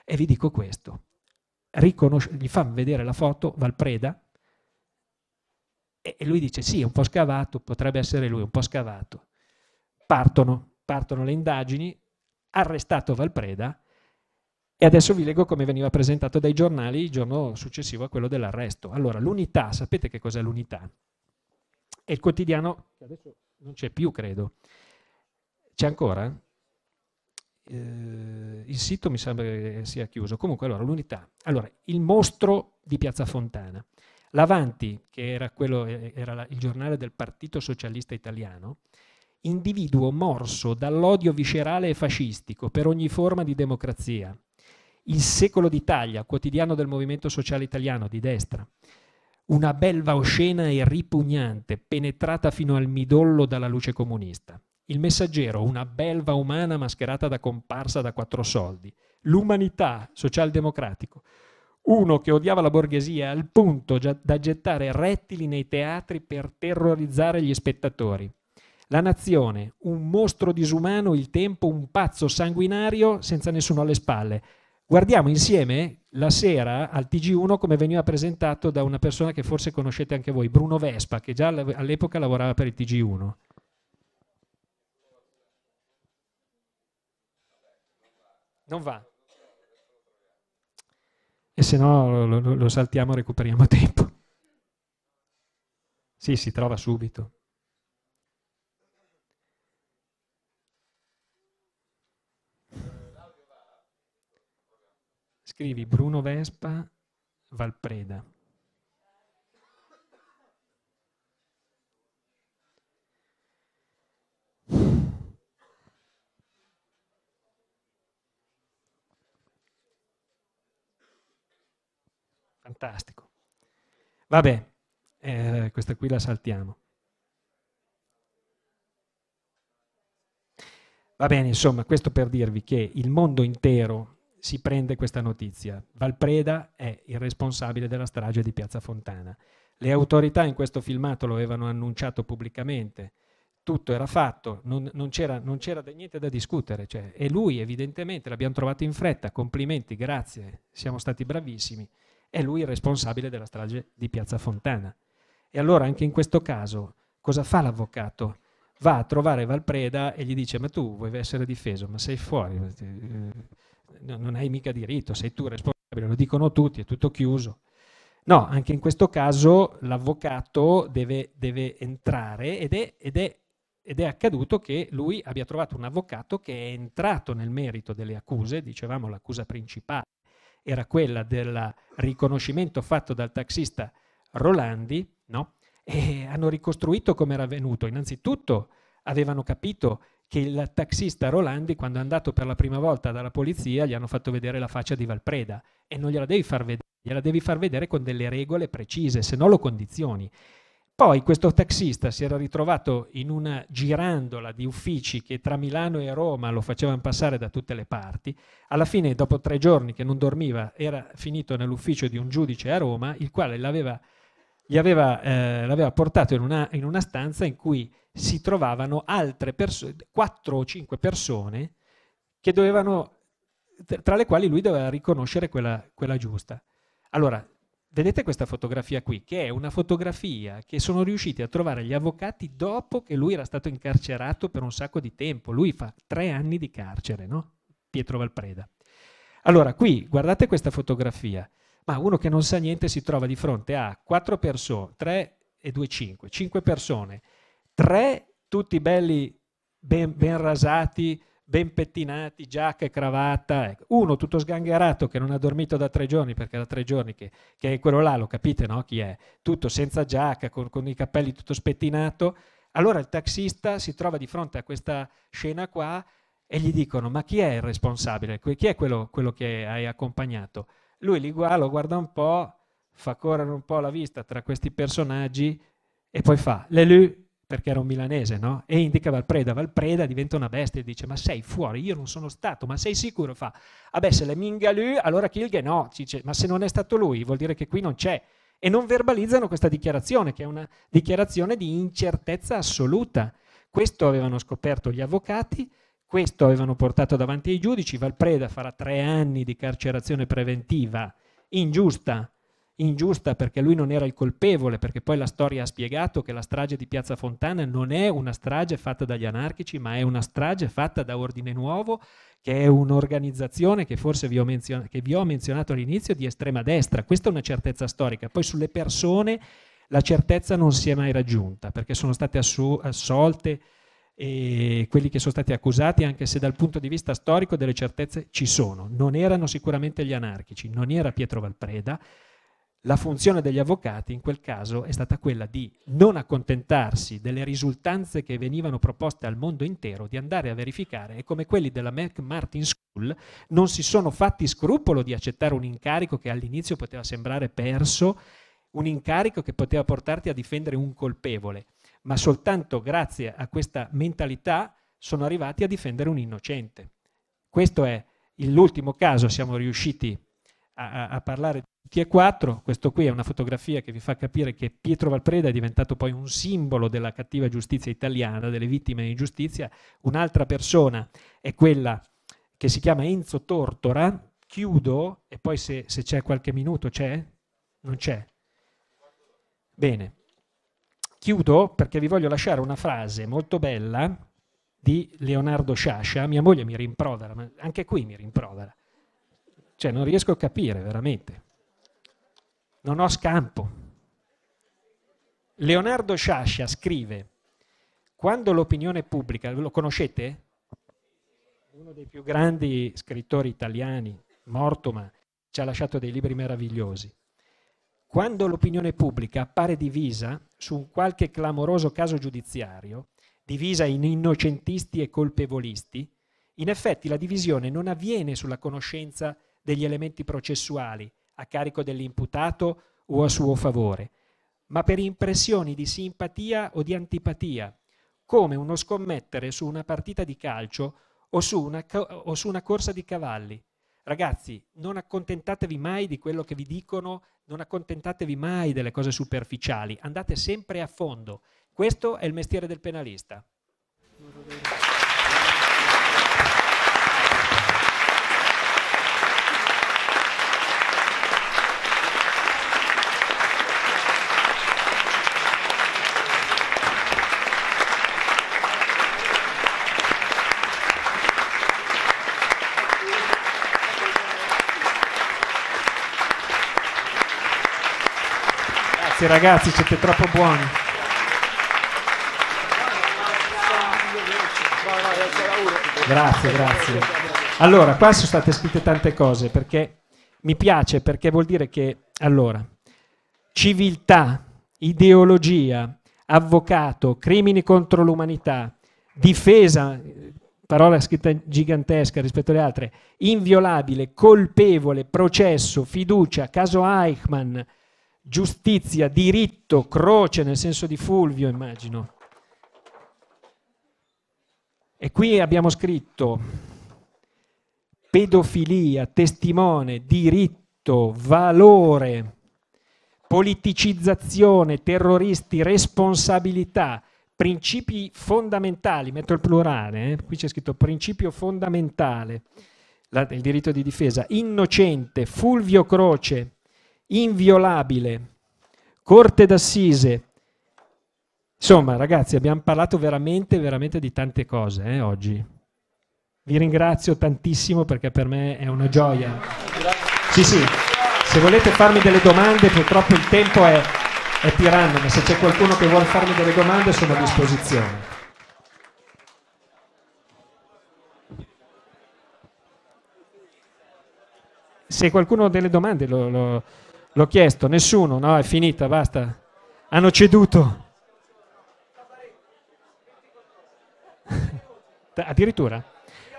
E vi dico questo, riconosce- gli fanno vedere la foto Valpreda e, e lui dice sì, è un po' scavato, potrebbe essere lui, un po' scavato. Partono, partono le indagini, arrestato Valpreda e adesso vi leggo come veniva presentato dai giornali il giorno successivo a quello dell'arresto. Allora, l'unità, sapete che cos'è l'unità? È il quotidiano, che adesso non c'è più, credo. C'è ancora? Eh, il sito mi sembra che sia chiuso. Comunque, allora, l'unità. Allora, il mostro di Piazza Fontana. L'Avanti, che era, quello, eh, era il giornale del Partito Socialista Italiano, individuo morso dall'odio viscerale e fascistico per ogni forma di democrazia il secolo d'Italia, quotidiano del movimento sociale italiano di destra. Una belva oscena e ripugnante, penetrata fino al midollo dalla luce comunista. Il messaggero, una belva umana mascherata da comparsa da quattro soldi. L'umanità, socialdemocratico. Uno che odiava la borghesia al punto da gettare rettili nei teatri per terrorizzare gli spettatori. La nazione, un mostro disumano, il tempo, un pazzo sanguinario senza nessuno alle spalle. Guardiamo insieme la sera al TG1 come veniva presentato da una persona che forse conoscete anche voi, Bruno Vespa, che già all'epoca lavorava per il TG1. Non va. E se no lo, lo saltiamo, recuperiamo tempo. Sì, si trova subito. Scrivi Bruno Vespa Valpreda. Fantastico. Vabbè, eh, questa qui la saltiamo. Va bene, insomma, questo per dirvi che il mondo intero si prende questa notizia. Valpreda è il responsabile della strage di Piazza Fontana. Le autorità in questo filmato lo avevano annunciato pubblicamente, tutto era fatto, non, non c'era, niente da discutere. Cioè, e lui evidentemente l'abbiamo trovato in fretta, complimenti, grazie, siamo stati bravissimi, è lui il responsabile della strage di Piazza Fontana. E allora anche in questo caso cosa fa l'avvocato? Va a trovare Valpreda e gli dice ma tu vuoi essere difeso, ma sei fuori. Eh, non hai mica diritto, sei tu responsabile, lo dicono tutti, è tutto chiuso. No, anche in questo caso l'avvocato deve, deve entrare ed è, ed, è, ed è, accaduto che lui abbia trovato un avvocato che è entrato nel merito delle accuse, dicevamo l'accusa principale era quella del riconoscimento fatto dal taxista Rolandi, no? e hanno ricostruito come era avvenuto. Innanzitutto avevano capito che il taxista Rolandi, quando è andato per la prima volta dalla polizia, gli hanno fatto vedere la faccia di Valpreda e non gliela devi far vedere, gliela devi far vedere con delle regole precise, se no lo condizioni. Poi questo taxista si era ritrovato in una girandola di uffici che tra Milano e Roma lo facevano passare da tutte le parti. Alla fine, dopo tre giorni che non dormiva, era finito nell'ufficio di un giudice a Roma, il quale l'aveva, aveva, eh, l'aveva portato in una, in una stanza in cui si trovavano altre persone, 4 o 5 persone, dovevano, tra le quali lui doveva riconoscere quella, quella giusta. Allora, vedete questa fotografia qui, che è una fotografia che sono riusciti a trovare gli avvocati dopo che lui era stato incarcerato per un sacco di tempo. Lui fa tre anni di carcere, no? Pietro Valpreda. Allora, qui guardate questa fotografia, ma uno che non sa niente si trova di fronte a 4 persone, 3 e 2, 5, 5 persone Tre, tutti belli ben, ben rasati, ben pettinati, giacca e cravatta. Ecco. Uno tutto sgangherato che non ha dormito da tre giorni, perché da tre giorni che, che è quello là, lo capite no? chi è? Tutto senza giacca, con, con i capelli tutto spettinato. Allora il taxista si trova di fronte a questa scena qua e gli dicono ma chi è il responsabile? Chi è quello, quello che hai accompagnato? Lui li guarda, lo guarda un po', fa correre un po' la vista tra questi personaggi e poi fa, Lelù, perché era un milanese, no? E indica Valpreda, Valpreda diventa una bestia e dice ma sei fuori, io non sono stato, ma sei sicuro? Fa, vabbè ah se la minga lui, allora Kilge no, dice, ma se non è stato lui vuol dire che qui non c'è. E non verbalizzano questa dichiarazione, che è una dichiarazione di incertezza assoluta. Questo avevano scoperto gli avvocati, questo avevano portato davanti ai giudici, Valpreda farà tre anni di carcerazione preventiva ingiusta ingiusta perché lui non era il colpevole, perché poi la storia ha spiegato che la strage di Piazza Fontana non è una strage fatta dagli anarchici, ma è una strage fatta da Ordine Nuovo, che è un'organizzazione che forse vi ho, menzion- che vi ho menzionato all'inizio di estrema destra. Questa è una certezza storica. Poi sulle persone la certezza non si è mai raggiunta, perché sono state assu- assolte e quelli che sono stati accusati, anche se dal punto di vista storico delle certezze ci sono. Non erano sicuramente gli anarchici, non era Pietro Valpreda, la funzione degli avvocati in quel caso è stata quella di non accontentarsi delle risultanze che venivano proposte al mondo intero, di andare a verificare e come quelli della McMartin School non si sono fatti scrupolo di accettare un incarico che all'inizio poteva sembrare perso, un incarico che poteva portarti a difendere un colpevole, ma soltanto grazie a questa mentalità sono arrivati a difendere un innocente. Questo è l'ultimo caso, siamo riusciti a, a, a parlare chi è 4? Questo qui è una fotografia che vi fa capire che Pietro Valpreda è diventato poi un simbolo della cattiva giustizia italiana, delle vittime di ingiustizia. Un'altra persona è quella che si chiama Enzo Tortora. Chiudo e poi se, se c'è qualche minuto c'è? Non c'è. Bene. Chiudo perché vi voglio lasciare una frase molto bella di Leonardo Sciascia. Mia moglie mi rimprovera, ma anche qui mi rimprovera. Cioè non riesco a capire veramente non ho scampo. Leonardo Sciascia scrive, quando l'opinione pubblica, lo conoscete? Uno dei più grandi scrittori italiani, morto ma ci ha lasciato dei libri meravigliosi. Quando l'opinione pubblica appare divisa su un qualche clamoroso caso giudiziario, divisa in innocentisti e colpevolisti, in effetti la divisione non avviene sulla conoscenza degli elementi processuali, a carico dell'imputato o a suo favore, ma per impressioni di simpatia o di antipatia, come uno scommettere su una partita di calcio o su una, o su una corsa di cavalli. Ragazzi, non accontentatevi mai di quello che vi dicono, non accontentatevi mai delle cose superficiali, andate sempre a fondo. Questo è il mestiere del penalista. Grazie ragazzi, siete troppo buoni. Grazie, grazie. Allora, qua sono state scritte tante cose perché mi piace, perché vuol dire che, allora, civiltà, ideologia, avvocato, crimini contro l'umanità, difesa, parola scritta gigantesca rispetto alle altre, inviolabile, colpevole, processo, fiducia, caso Eichmann, giustizia, diritto, croce nel senso di Fulvio, immagino. E qui abbiamo scritto pedofilia, testimone, diritto, valore, politicizzazione, terroristi, responsabilità, principi fondamentali, metto il plurale, eh? qui c'è scritto principio fondamentale, la, il diritto di difesa, innocente, Fulvio Croce, inviolabile, corte d'assise. Insomma, ragazzi, abbiamo parlato veramente, veramente di tante cose eh, oggi. Vi ringrazio tantissimo perché per me è una gioia. Sì, sì, se volete farmi delle domande, purtroppo il tempo è, è tiranno, ma se c'è qualcuno che vuole farmi delle domande sono a disposizione. se qualcuno ha delle domande lo, lo, L'ho chiesto, nessuno, no, è finita, basta. Hanno ceduto. Addirittura.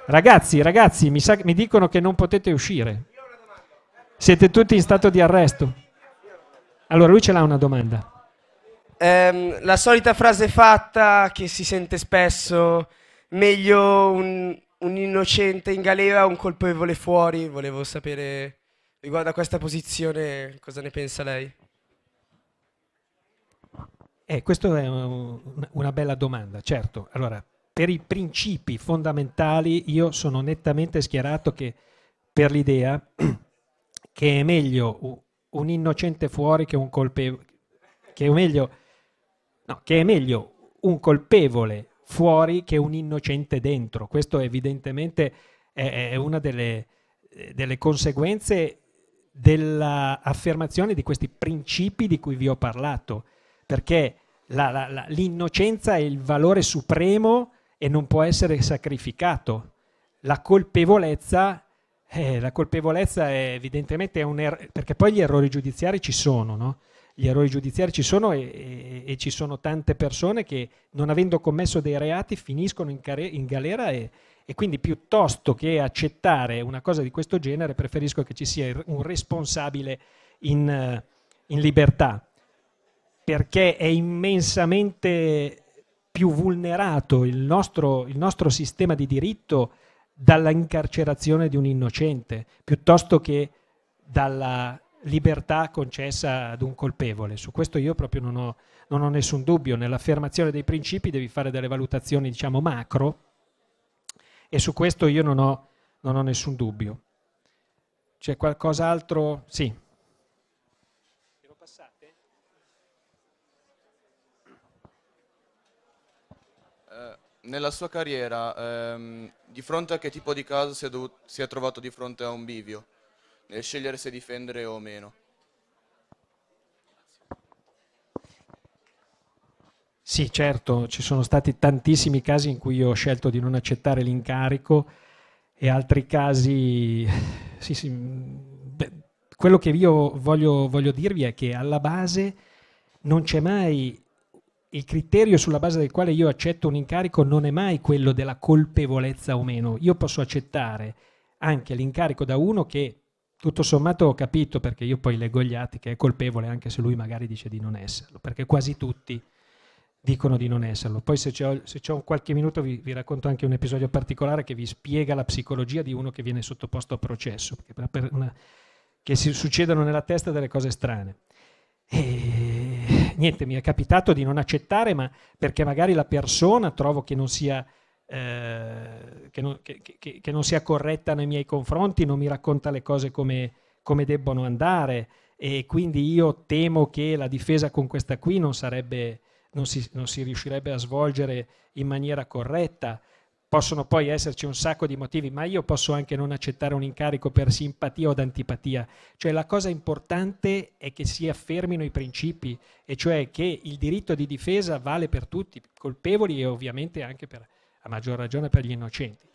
Ragazzi, ragazzi, mi, sa, mi dicono che non potete uscire. Siete tutti in stato di arresto. Allora, lui ce l'ha una domanda. Um, la solita frase fatta che si sente spesso, meglio un, un innocente in galera o un colpevole fuori, volevo sapere Riguardo a questa posizione, cosa ne pensa lei? Eh, questa è un, una bella domanda, certo. Allora, per i principi fondamentali io sono nettamente schierato che, per l'idea che è meglio un innocente fuori che un colpevole, che è meglio, no, che è meglio un colpevole fuori che un innocente dentro. Questo evidentemente è, è una delle, eh, delle conseguenze dell'affermazione di questi principi di cui vi ho parlato, perché la, la, la, l'innocenza è il valore supremo e non può essere sacrificato. La colpevolezza, eh, la colpevolezza è evidentemente un errore, perché poi gli errori giudiziari ci sono, no? Gli errori giudiziari ci sono e, e, e, ci sono tante persone che non avendo commesso dei reati finiscono in, care- in galera e, e quindi piuttosto che accettare una cosa di questo genere preferisco che ci sia un responsabile in, in libertà, perché è immensamente più vulnerato il nostro, il nostro sistema di diritto dalla incarcerazione di un innocente, piuttosto che dalla libertà concessa ad un colpevole. Su questo io proprio non ho, non ho nessun dubbio. Nell'affermazione dei principi devi fare delle valutazioni, diciamo, macro, e su questo io non ho, non ho nessun dubbio. C'è qualcos'altro? Sì. Eh, nella sua carriera, ehm, di fronte a che tipo di caso si è, dovuto, si è, trovato di fronte a un bivio, nel scegliere se difendere o meno? Sì, certo, ci sono stati tantissimi casi in cui io ho scelto di non accettare l'incarico e altri casi... Sì, sì, mm, beh, quello che io voglio, voglio dirvi è che alla base non c'è mai il criterio sulla base del quale io accetto un incarico non è mai quello della colpevolezza o meno. Io posso accettare anche l'incarico da uno che tutto sommato ho capito perché io poi leggo gli atti che è colpevole anche se lui magari dice di non esserlo, perché quasi tutti dicono di non esserlo. Poi se c'ho, se qualche minuto vi, vi, racconto anche un episodio particolare che vi spiega la psicologia di uno che viene sottoposto a processo, per, per una, che si, succedono nella testa delle cose strane. E, niente, mi è capitato di non accettare, ma perché magari la persona trovo che non sia... Eh, che, non, che, che, che non, sia corretta nei miei confronti, non mi racconta le cose come, come debbono andare e quindi io temo che la difesa con questa qui non sarebbe non si, non si riuscirebbe a svolgere in maniera corretta. Possono poi esserci un sacco di motivi, ma io posso anche non accettare un incarico per simpatia o antipatia. Cioè la cosa importante è che si affermino i principi, e cioè che il diritto di difesa vale per tutti, colpevoli e ovviamente anche per, a maggior ragione per gli innocenti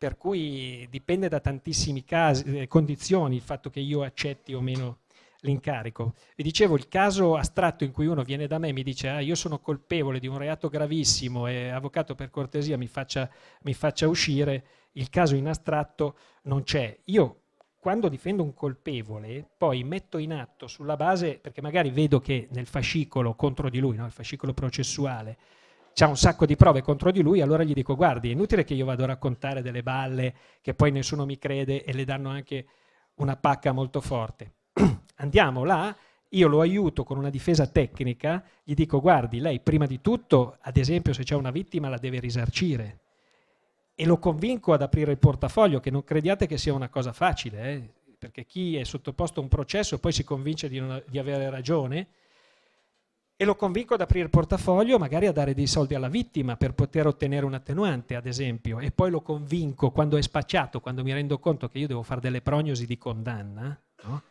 per cui dipende da tantissimi tantissime eh, condizioni il fatto che io accetti o meno l'incarico. Vi dicevo, il caso astratto in cui uno viene da me e mi dice ah, io sono colpevole di un reato gravissimo e avvocato per cortesia mi faccia, mi faccia uscire, il caso in astratto non c'è. Io quando difendo un colpevole, poi metto in atto sulla base, perché magari vedo che nel fascicolo contro di lui, no, il fascicolo processuale, c'è un sacco di prove contro di lui, allora gli dico guardi, è inutile che io vado a raccontare delle balle che poi nessuno mi crede e le danno anche una pacca molto forte. andiamo là, io lo aiuto con una difesa tecnica, gli dico guardi, lei prima di tutto, ad esempio se c'è una vittima la deve risarcire e lo convinco ad aprire il portafoglio, che non crediate che sia una cosa facile, eh? perché chi è sottoposto a un processo poi si convince di, non, di avere ragione e lo convinco ad aprire il portafoglio, magari a dare dei soldi alla vittima per poter ottenere un attenuante, ad esempio, e poi lo convinco quando è spacciato, quando mi rendo conto che io devo fare delle prognosi di condanna, no?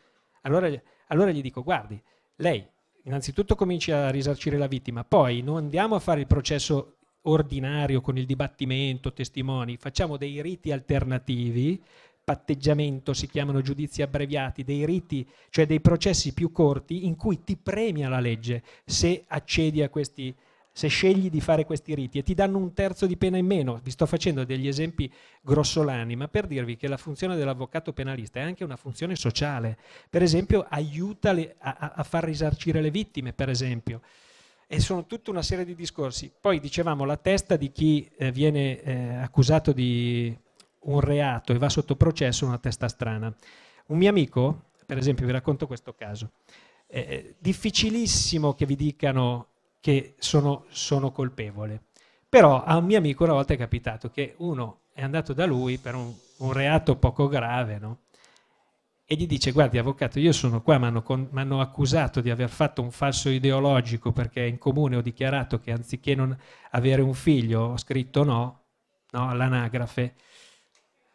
allora, allora gli dico, guardi, lei innanzitutto comincia a risarcire la vittima, poi non andiamo a fare il processo ordinario con il dibattimento, testimoni, facciamo dei riti alternativi, patteggiamento si chiamano giudizi abbreviati, dei riti, cioè dei processi più corti in cui ti premia la legge se accedi a questi se scegli di fare questi riti e ti danno un terzo di pena in meno. Vi sto facendo degli esempi grossolani, ma per dirvi che la funzione dell'avvocato penalista è anche una funzione sociale. Per esempio, aiuta le, a, a far risarcire le vittime, per esempio e sono tutta una serie di discorsi. Poi dicevamo la testa di chi eh, viene eh, accusato di un reato e va sotto processo è una testa strana. Un mio amico, per esempio, vi racconto questo caso. È difficilissimo che vi dicano che sono, sono colpevole. Però a un mio amico una volta è capitato che uno è andato da lui per un, un reato poco grave, no? e gli dice guardi avvocato io sono qua mi hanno accusato di aver fatto un falso ideologico perché in comune ho dichiarato che anziché non avere un figlio ho scritto no, no all'anagrafe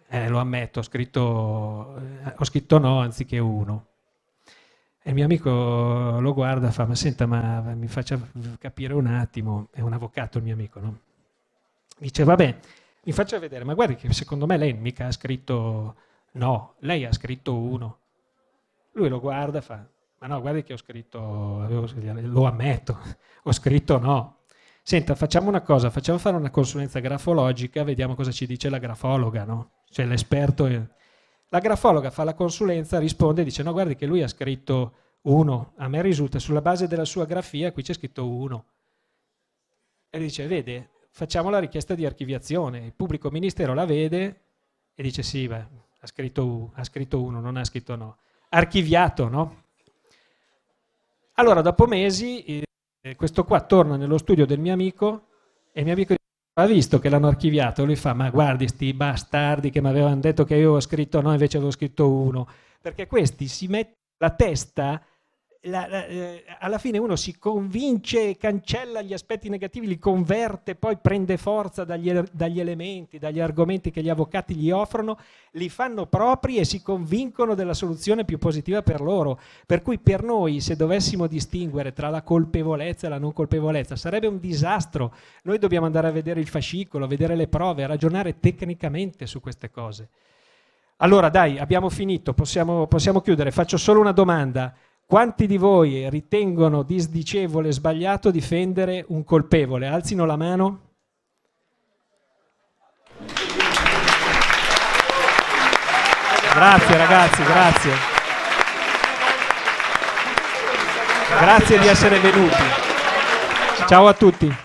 eh, lo ammetto ho scritto, eh, ho scritto no anziché uno e il mio amico lo guarda e fa, ma senta, ma mi faccia capire un attimo, è un avvocato il mio amico, no? Dice, vabbè, mi faccia vedere, ma guardi che secondo me lei mica ha scritto no, lei ha scritto uno. Lui lo guarda e fa, ma no, guardi che ho scritto, lo ammetto, ho scritto no. Senta, facciamo una cosa, facciamo fare una consulenza grafologica, vediamo cosa ci dice la grafologa, no? Cioè l'esperto... È, la grafologa fa la consulenza, risponde e dice no guardi che lui ha scritto 1, a me risulta sulla base della sua grafia qui c'è scritto 1. E dice vede, facciamo la richiesta di archiviazione, il pubblico ministero la vede e dice sì, beh, ha scritto, ha scritto 1, non ha scritto no. Archiviato, no? Allora dopo mesi eh, questo qua torna nello studio del mio amico e il mio amico dice ha visto che l'hanno archiviato, lui fa, ma guardi sti bastardi che mi avevano detto che io avevo scritto, no, invece avevo scritto uno, perché questi si mettono la testa la, la, eh, alla fine uno si convince, cancella gli aspetti negativi, li converte, poi prende forza dagli, dagli, elementi, dagli argomenti che gli avvocati gli offrono, li fanno propri e si convincono della soluzione più positiva per loro. Per cui per noi, se dovessimo distinguere tra la colpevolezza e la non colpevolezza, sarebbe un disastro. Noi dobbiamo andare a vedere il fascicolo, a vedere le prove, a ragionare tecnicamente su queste cose. Allora dai, abbiamo finito, possiamo, possiamo chiudere. Faccio solo una domanda. Quanti di voi ritengono disdicevole e sbagliato difendere un colpevole? Alzino la mano. Grazie ragazzi, grazie. Grazie di essere venuti. Ciao a tutti.